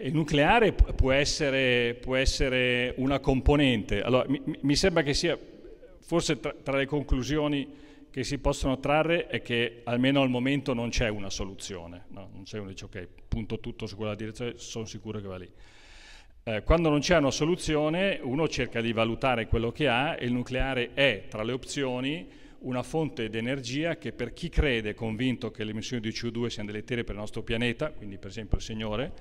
il nucleare può essere, può essere una componente. Allora, mi, mi, sembra che sia forse tra, tra le conclusioni che si possono trarre è che almeno al momento non c'è una soluzione, no? non c'è uno che dice ok, punto tutto su quella direzione, sono sicuro che va lì. Eh, quando non c'è una soluzione uno cerca di valutare quello che ha e il nucleare è tra le opzioni una fonte di energia che per chi crede, convinto che le emissioni di CO2 siano deleterie per il nostro pianeta, quindi per esempio il Signore,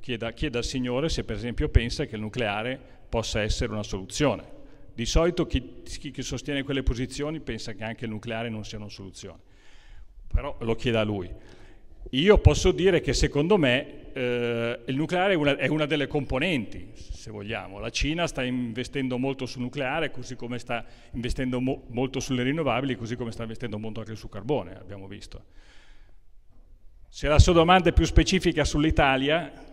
chieda, chieda al Signore se per esempio pensa che il nucleare possa essere una soluzione di solito chi, chi sostiene quelle posizioni pensa che anche il nucleare non sia una soluzione, però lo chieda a lui. Io posso dire che secondo me eh, il nucleare è una, è una, delle componenti, se vogliamo. La Cina sta investendo molto sul nucleare, così come sta investendo mo- molto sulle rinnovabili, così come sta investendo molto anche sul carbone, abbiamo visto. Se la sua domanda è più specifica sull'Italia,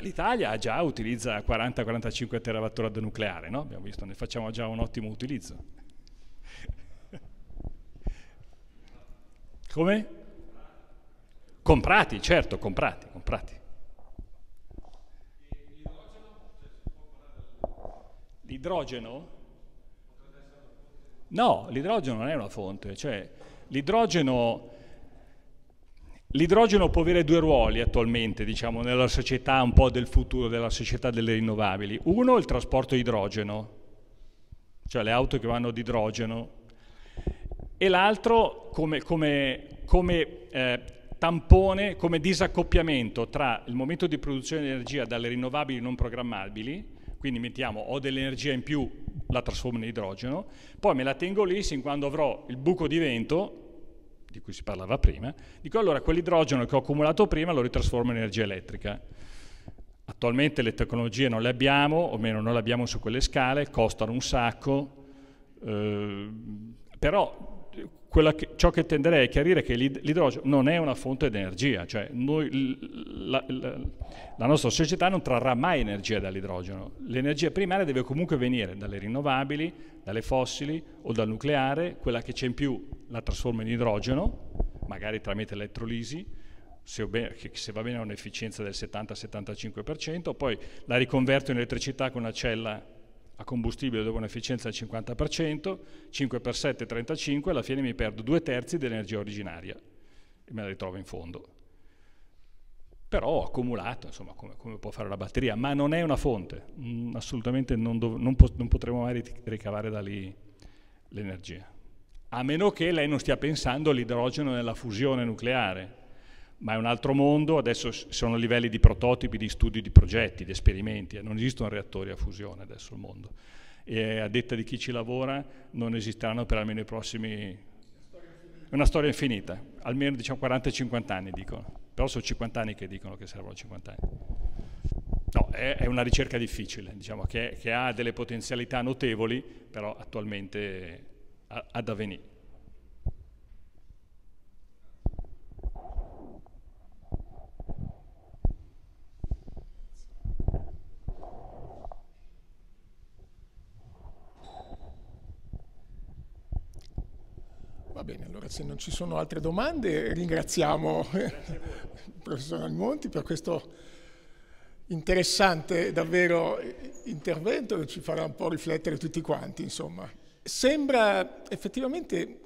L'Italia già utilizza 40-45 terawattora da nucleare, no? abbiamo visto, ne facciamo già un ottimo utilizzo. Come? Comprati, certo, comprati, comprati. L'idrogeno? No, l'idrogeno non è una fonte, cioè l'idrogeno L'idrogeno può avere due ruoli attualmente, diciamo, nella società un po' del futuro, della società delle rinnovabili. Uno, il trasporto idrogeno, cioè le auto che vanno ad idrogeno, e l'altro come, come, come eh, tampone, come disaccoppiamento tra il momento di produzione di energia dalle rinnovabili non programmabili, quindi mettiamo ho dell'energia in più, la trasformo in idrogeno, poi me la tengo lì sin quando avrò il buco di vento di cui si parlava prima, dico allora quell'idrogeno che ho accumulato prima lo ritrasformo in energia elettrica. Attualmente le tecnologie non le abbiamo, o meno non le abbiamo su quelle scale, costano un sacco, eh, però che, ciò che tenderei a chiarire è che l'idrogeno non è una fonte di energia, cioè noi, la, la, la nostra società non trarrà mai energia dall'idrogeno, l'energia primaria deve comunque venire dalle rinnovabili, dalle fossili o dal nucleare, quella che c'è in più la trasforma in idrogeno, magari tramite elettrolisi, se, se va bene ha un'efficienza del 70-75%, poi la riconverto in elettricità con una cella a combustibile dove ho un'efficienza del 50%, 5 x 7 35, alla fine mi perdo due terzi dell'energia originaria e me la ritrovo in fondo. Però ho accumulato, insomma, come, come può fare la batteria, ma non è una fonte, mm, assolutamente non, non, po non potremo mai ricavare da lì l'energia a meno che lei non stia pensando all'idrogeno nella fusione nucleare. Ma è un altro mondo, adesso sono livelli di prototipi, di studi, di progetti, di esperimenti, eh. non esistono reattori a fusione adesso al mondo. E a detta di chi ci lavora non esisteranno per almeno i prossimi... È una storia infinita, almeno diciamo 40-50 anni dicono, però sono 50 anni che dicono che servono 50 anni. No, è, una ricerca difficile, diciamo, che, che, ha delle potenzialità notevoli, però attualmente ad avvenire. bene, allora se non ci sono altre domande ringraziamo eh, il professor Almonti per questo interessante davvero eh, intervento che ci farà un po' riflettere tutti quanti, insomma sembra effettivamente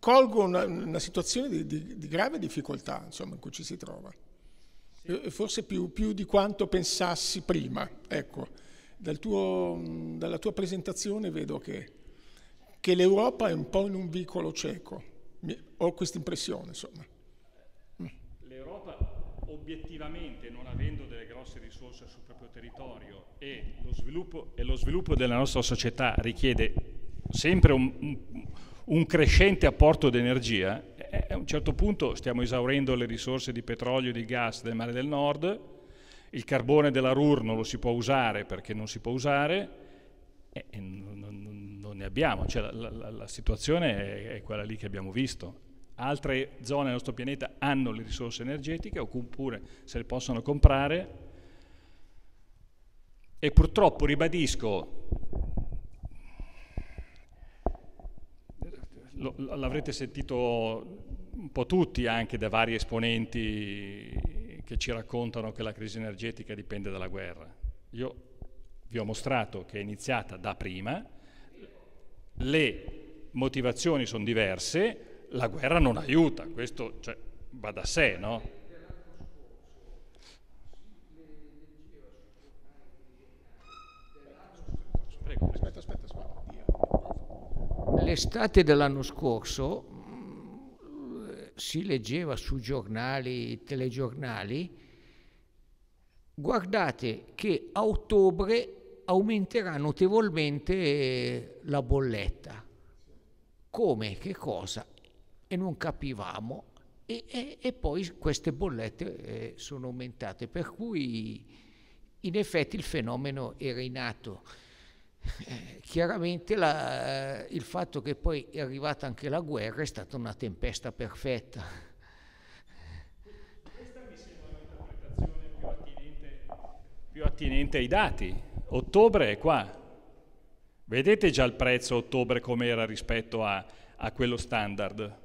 colgo una, una situazione di, di, di, grave difficoltà insomma, in cui ci si trova, forse più, più di quanto pensassi prima. Ecco, dal tuo, dalla tua presentazione vedo che, che l'Europa è un po' in un vicolo cieco, Mi, ho questa impressione insomma. Mm. L'Europa obiettivamente, non avendo delle grosse risorse sul proprio territorio, e lo sviluppo, e lo sviluppo della nostra società richiede sempre un, un, un crescente apporto di energia, eh, a un certo punto stiamo esaurendo le risorse di petrolio e di gas del mare del nord, il carbone della RUR non lo si può usare perché non si può usare e, non, non, non, ne abbiamo, cioè, la, la, la, situazione è, è quella lì che abbiamo visto. Altre zone del nostro pianeta hanno le risorse energetiche oppure se le possono comprare e purtroppo ribadisco, l'avrete sentito un po' tutti anche da vari esponenti che ci raccontano che la crisi energetica dipende dalla guerra. Io vi ho mostrato che è iniziata da prima, le motivazioni sono diverse, la guerra non aiuta, questo cioè, va da sé, no? aspetta, aspetta, aspetta. L'estate dell'anno scorso mm, si leggeva su giornali, telegiornali, guardate che a ottobre aumenterà notevolmente la bolletta. Come? Che cosa? E non capivamo. E, e, e poi queste bollette eh, sono aumentate, per cui in effetti il fenomeno era in atto. Eh, chiaramente la, eh, il fatto che poi è arrivata anche la guerra è stata una tempesta perfetta. Questa mi sembra un'interpretazione più attinente, più attinente ai dati. Ottobre è qua. Vedete già il prezzo ottobre com'era rispetto a, a, quello standard.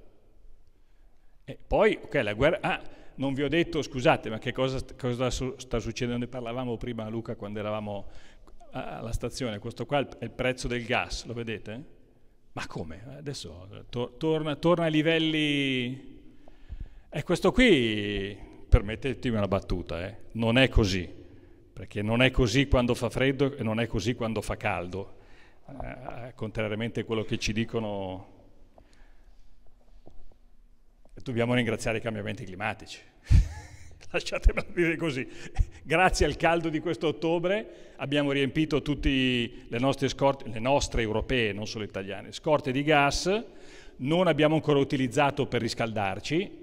E poi, ok, la guerra... Ah, non vi ho detto, scusate, ma che cosa, cosa sta succedendo? Ne parlavamo prima Luca quando eravamo alla stazione, questo qua è il prezzo del gas, lo vedete? Ma come? Adesso eh, to- torna, torna, ai livelli... E questo qui, permettetemi una battuta, eh, non è così, perché non è così quando fa freddo e non è così quando fa caldo, eh, contrariamente a quello che ci dicono... Dobbiamo ringraziare i cambiamenti climatici. lasciatemelo dire così. Grazie al caldo di questo ottobre abbiamo riempito tutte le nostre scorte, le nostre europee, non solo italiane, scorte di gas, non abbiamo ancora utilizzato per riscaldarci,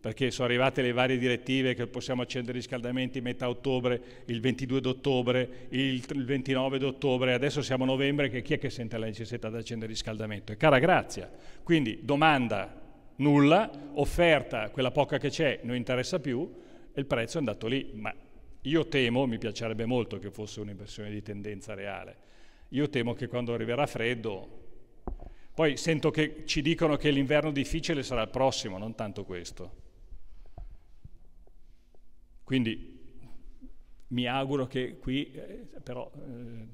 perché sono arrivate le varie direttive che possiamo accendere i riscaldamenti metà ottobre, il 22 d'ottobre, il 29 d'ottobre, adesso siamo a novembre, che chi è che sente la necessità di accendere il riscaldamento? E cara grazia. Quindi domanda nulla, offerta quella poca che c'è non interessa più, e il prezzo è andato lì, ma io temo, mi piacerebbe molto che fosse un'inversione di tendenza reale, io temo che quando arriverà freddo, poi sento che ci dicono che l'inverno difficile sarà il prossimo, non tanto questo. Quindi mi auguro che qui, eh, però eh,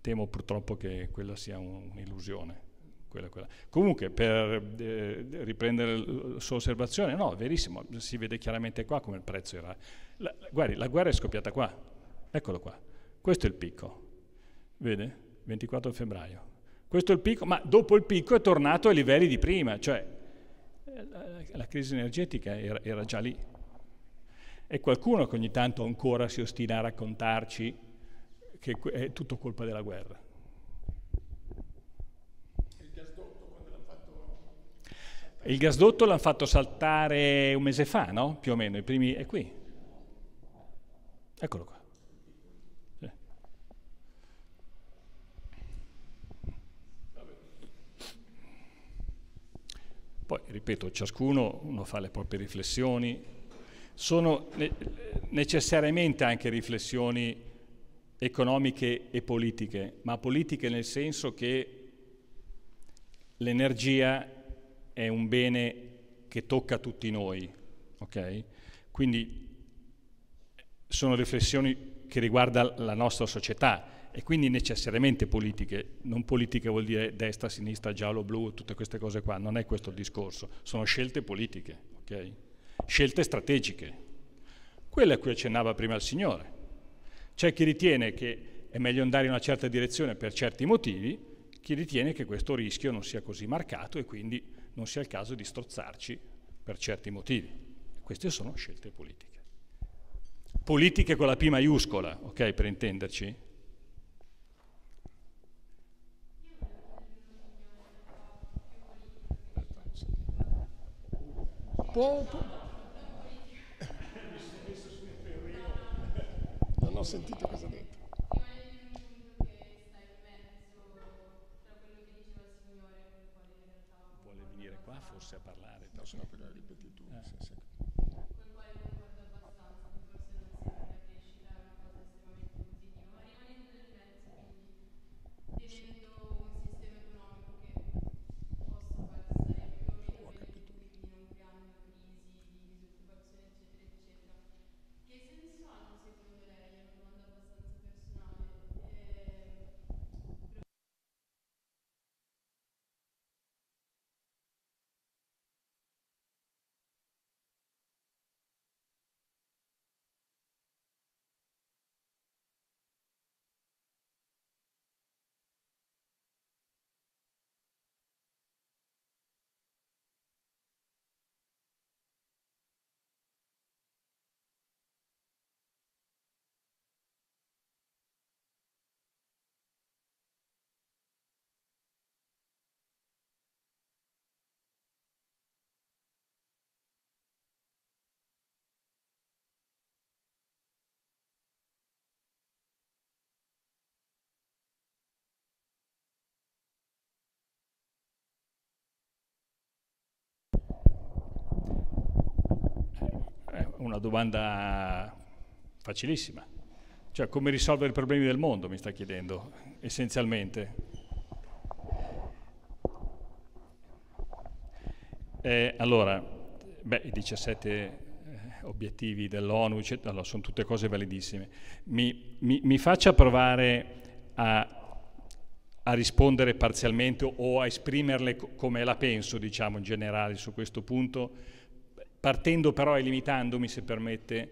temo purtroppo che quella sia un'illusione. Quella, quella. Comunque, per eh, riprendere la sua osservazione, no, verissimo, si vede chiaramente qua come il prezzo era. La, guardi, la guerra è scoppiata qua, eccolo qua, questo è il picco, vede? 24 febbraio. Questo è il picco, ma dopo il picco è tornato ai livelli di prima, cioè eh, la, la crisi energetica era, era già lì. E qualcuno che ogni tanto ancora si ostina a raccontarci che è tutto colpa della guerra. Il gasdotto l'hanno fatto saltare un mese fa, no? Più o meno, i primi... è qui. Eccolo qua. Poi, ripeto, ciascuno uno fa le proprie riflessioni. Sono necessariamente anche riflessioni economiche e politiche, ma politiche nel senso che l'energia è un bene che tocca tutti noi, okay? Quindi sono riflessioni che riguardano la nostra società e quindi necessariamente politiche, non politica vuol dire destra, sinistra, giallo, blu, tutte queste cose qua, non è questo il discorso, sono scelte politiche, okay? scelte strategiche, quelle a cui accennava prima il Signore. C'è chi ritiene che è meglio andare in una certa direzione per certi motivi, chi ritiene che questo rischio non sia così marcato e quindi non sia il caso di strozzarci per certi motivi. Queste sono scelte politiche. Politiche con la P maiuscola, ok, per intenderci? Po, po. Non ho sentito cosa fosse a parlare, però sennò poi lo ripeto. una domanda facilissima. Cioè, come risolvere i problemi del mondo, mi sta chiedendo, essenzialmente. Eh, allora, beh, i 17 eh, obiettivi dell'ONU allora, sono tutte cose validissime. Mi, mi, mi faccia provare a, a, rispondere parzialmente o a esprimerle come la penso, diciamo, in generale su questo punto, partendo però e limitandomi, se permette,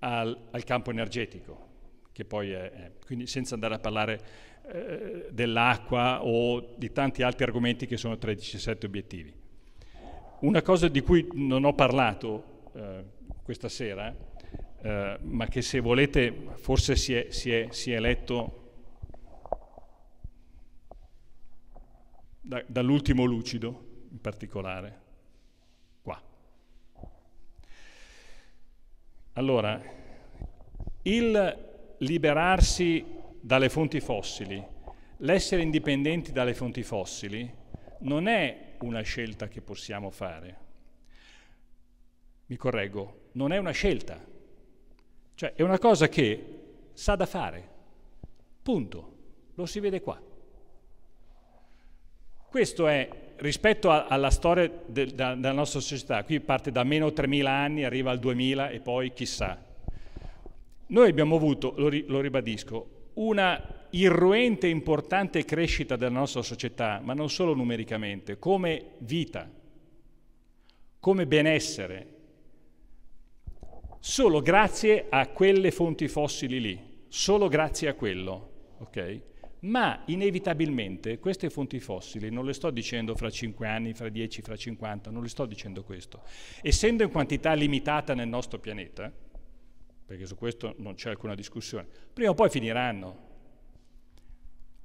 al, al campo energetico, che poi è, è, quindi senza andare a parlare eh, dell'acqua o di tanti altri argomenti che sono tra i 17 obiettivi. Una cosa di cui non ho parlato eh, questa sera, eh, ma che se volete forse si è, si è, si è letto da, dall'ultimo lucido in particolare, Allora, il liberarsi dalle fonti fossili, l'essere indipendenti dalle fonti fossili, non è una scelta che possiamo fare. Mi correggo, non è una scelta. Cioè, è una cosa che sa da fare. Punto. Lo si vede qua. Questo è rispetto a, alla storia de, da, della nostra società, qui parte da meno 3.000 anni, arriva al 2.000 e poi chissà. Noi abbiamo avuto, lo, ri, lo ribadisco, una irruente e importante crescita della nostra società, ma non solo numericamente, come vita, come benessere, solo grazie a quelle fonti fossili lì, solo grazie a quello. Okay? ma inevitabilmente queste fonti fossili, non le sto dicendo fra 5 anni, fra 10, fra 50, non le sto dicendo questo, essendo in quantità limitata nel nostro pianeta, perché su questo non c'è alcuna discussione, prima o poi finiranno.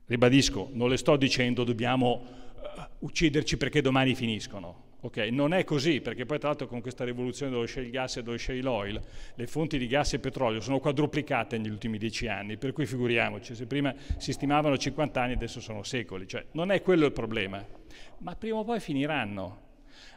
Ribadisco, non le sto dicendo dobbiamo eh, ucciderci perché domani finiscono, Ok, non è così, perché poi tra l'altro con questa rivoluzione dello shale gas e dello shale oil, le fonti di gas e petrolio sono quadruplicate negli ultimi dieci anni, per cui figuriamoci, se prima si stimavano 50 anni, adesso sono secoli, cioè non è quello il problema, ma prima o poi finiranno.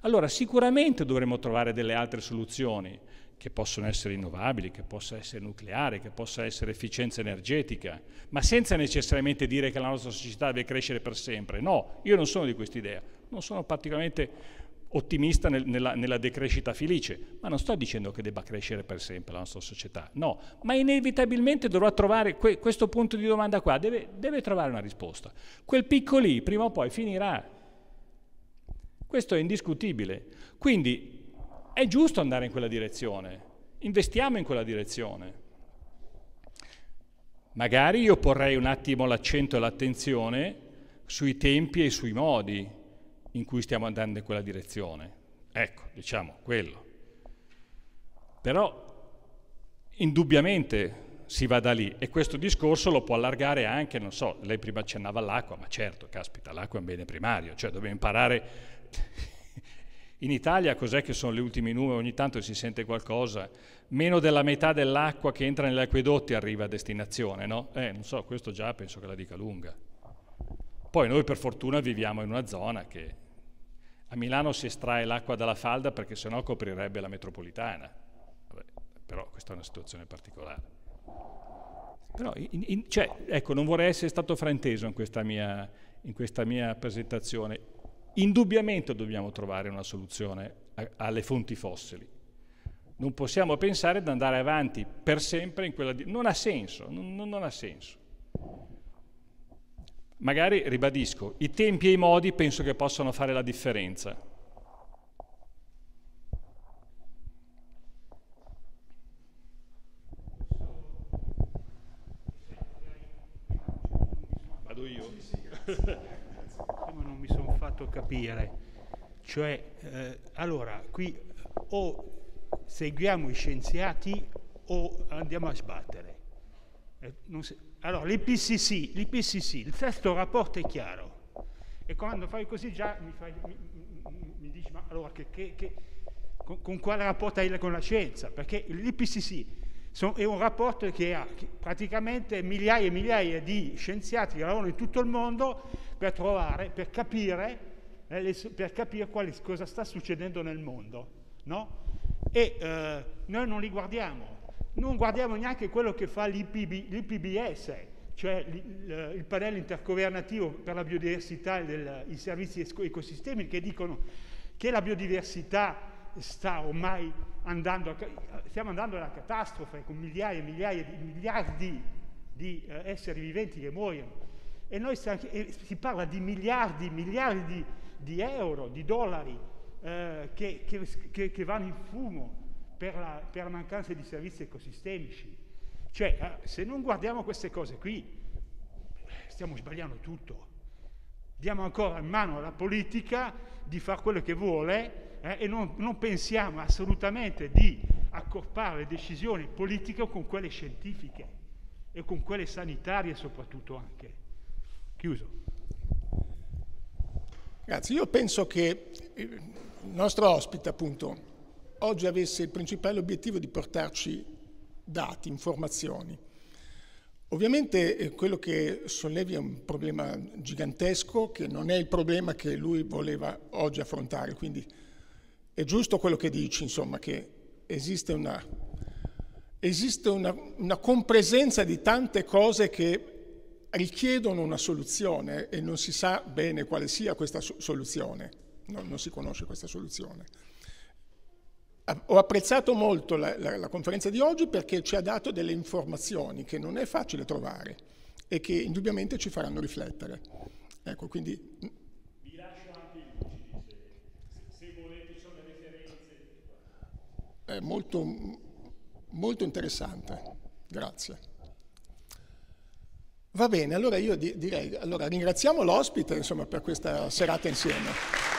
Allora sicuramente dovremo trovare delle altre soluzioni, che possono essere rinnovabili, che possa essere nucleare, che possa essere efficienza energetica, ma senza necessariamente dire che la nostra società deve crescere per sempre. No, io non sono di questa idea, non sono particolarmente ottimista nel, nella, nella, decrescita felice, ma non sto dicendo che debba crescere per sempre la nostra società, no, ma inevitabilmente dovrà trovare que, questo punto di domanda qua, deve, deve trovare una risposta. Quel picco lì prima o poi finirà. Questo è indiscutibile. Quindi è giusto andare in quella direzione, investiamo in quella direzione. Magari io porrei un attimo l'accento e l'attenzione sui tempi e sui modi, in cui stiamo andando in quella direzione. Ecco, diciamo quello. Però indubbiamente si va da lì e questo discorso lo può allargare anche, non so, lei prima accennava all'acqua, ma certo, caspita, l'acqua è un bene primario, cioè dobbiamo imparare... in Italia cos'è che sono le ultime numeri? Ogni tanto si sente qualcosa, meno della metà dell'acqua che entra negli acquedotti arriva a destinazione, no? Eh, non so, questo già penso che la dica lunga. Poi noi per fortuna viviamo in una zona che a Milano si estrae l'acqua dalla falda perché sennò coprirebbe la metropolitana. Vabbè, però questa è una situazione particolare. Però in, in, cioè, ecco, non vorrei essere stato frainteso in questa mia, in questa mia presentazione. Indubbiamente dobbiamo trovare una soluzione a, alle fonti fossili. Non possiamo pensare di andare avanti per sempre in quella... Di... Non ha senso, non, non ha senso. Magari, ribadisco, i tempi e i modi penso che possano fare la differenza. Vado io? Sì, non mi sono fatto capire. Cioè, eh, allora, qui o seguiamo i scienziati o andiamo a sbattere. Eh, allora, l'IPCC, l'IPCC, il sesto rapporto è chiaro. E quando fai così già mi, fai, mi, mi dici, ma allora che, che, che, con, con, quale rapporto hai con la scienza? Perché l'IPCC è un rapporto che ha praticamente migliaia e migliaia di scienziati che lavorano in tutto il mondo per trovare, per capire, eh, le, per capire quali, cosa sta succedendo nel mondo. No? E eh, noi non li guardiamo, non guardiamo neanche quello che fa l'IPB, l'IPBS, cioè il pannello intergovernativo per la biodiversità e del, i servizi ecosistemi, che dicono che la biodiversità sta ormai andando, a, stiamo andando alla catastrofe con migliaia e migliaia di miliardi di eh, esseri viventi che muoiono e noi stiamo, e si parla di miliardi e miliardi di, di euro, di dollari eh, che, che, che, che vanno in fumo per la, per la mancanza di servizi ecosistemici. Cioè, eh, se non guardiamo queste cose qui, stiamo sbagliando tutto. Diamo ancora in mano alla politica di fare quello che vuole eh, e non, non, pensiamo assolutamente di accorpare le decisioni politiche con quelle scientifiche e con quelle sanitarie soprattutto anche. Chiuso. Grazie, io penso che il nostro ospite appunto oggi avesse il principale obiettivo di portarci dati, informazioni. Ovviamente eh, quello che sollevi è un problema gigantesco che non è il problema che lui voleva oggi affrontare, quindi è giusto quello che dici, insomma, che esiste una, esiste una, una compresenza di tante cose che richiedono una soluzione e non si sa bene quale sia questa soluzione, no, non si conosce questa soluzione ho apprezzato molto la, la, la conferenza di oggi perché ci ha dato delle informazioni che non è facile trovare e che indubbiamente ci faranno riflettere. Ecco, quindi... Mm. Vi lascio anche i lucidi, se, se volete, sono le referenze. È molto, molto interessante, grazie. Va bene, allora io direi, allora ringraziamo l'ospite insomma, per questa serata insieme.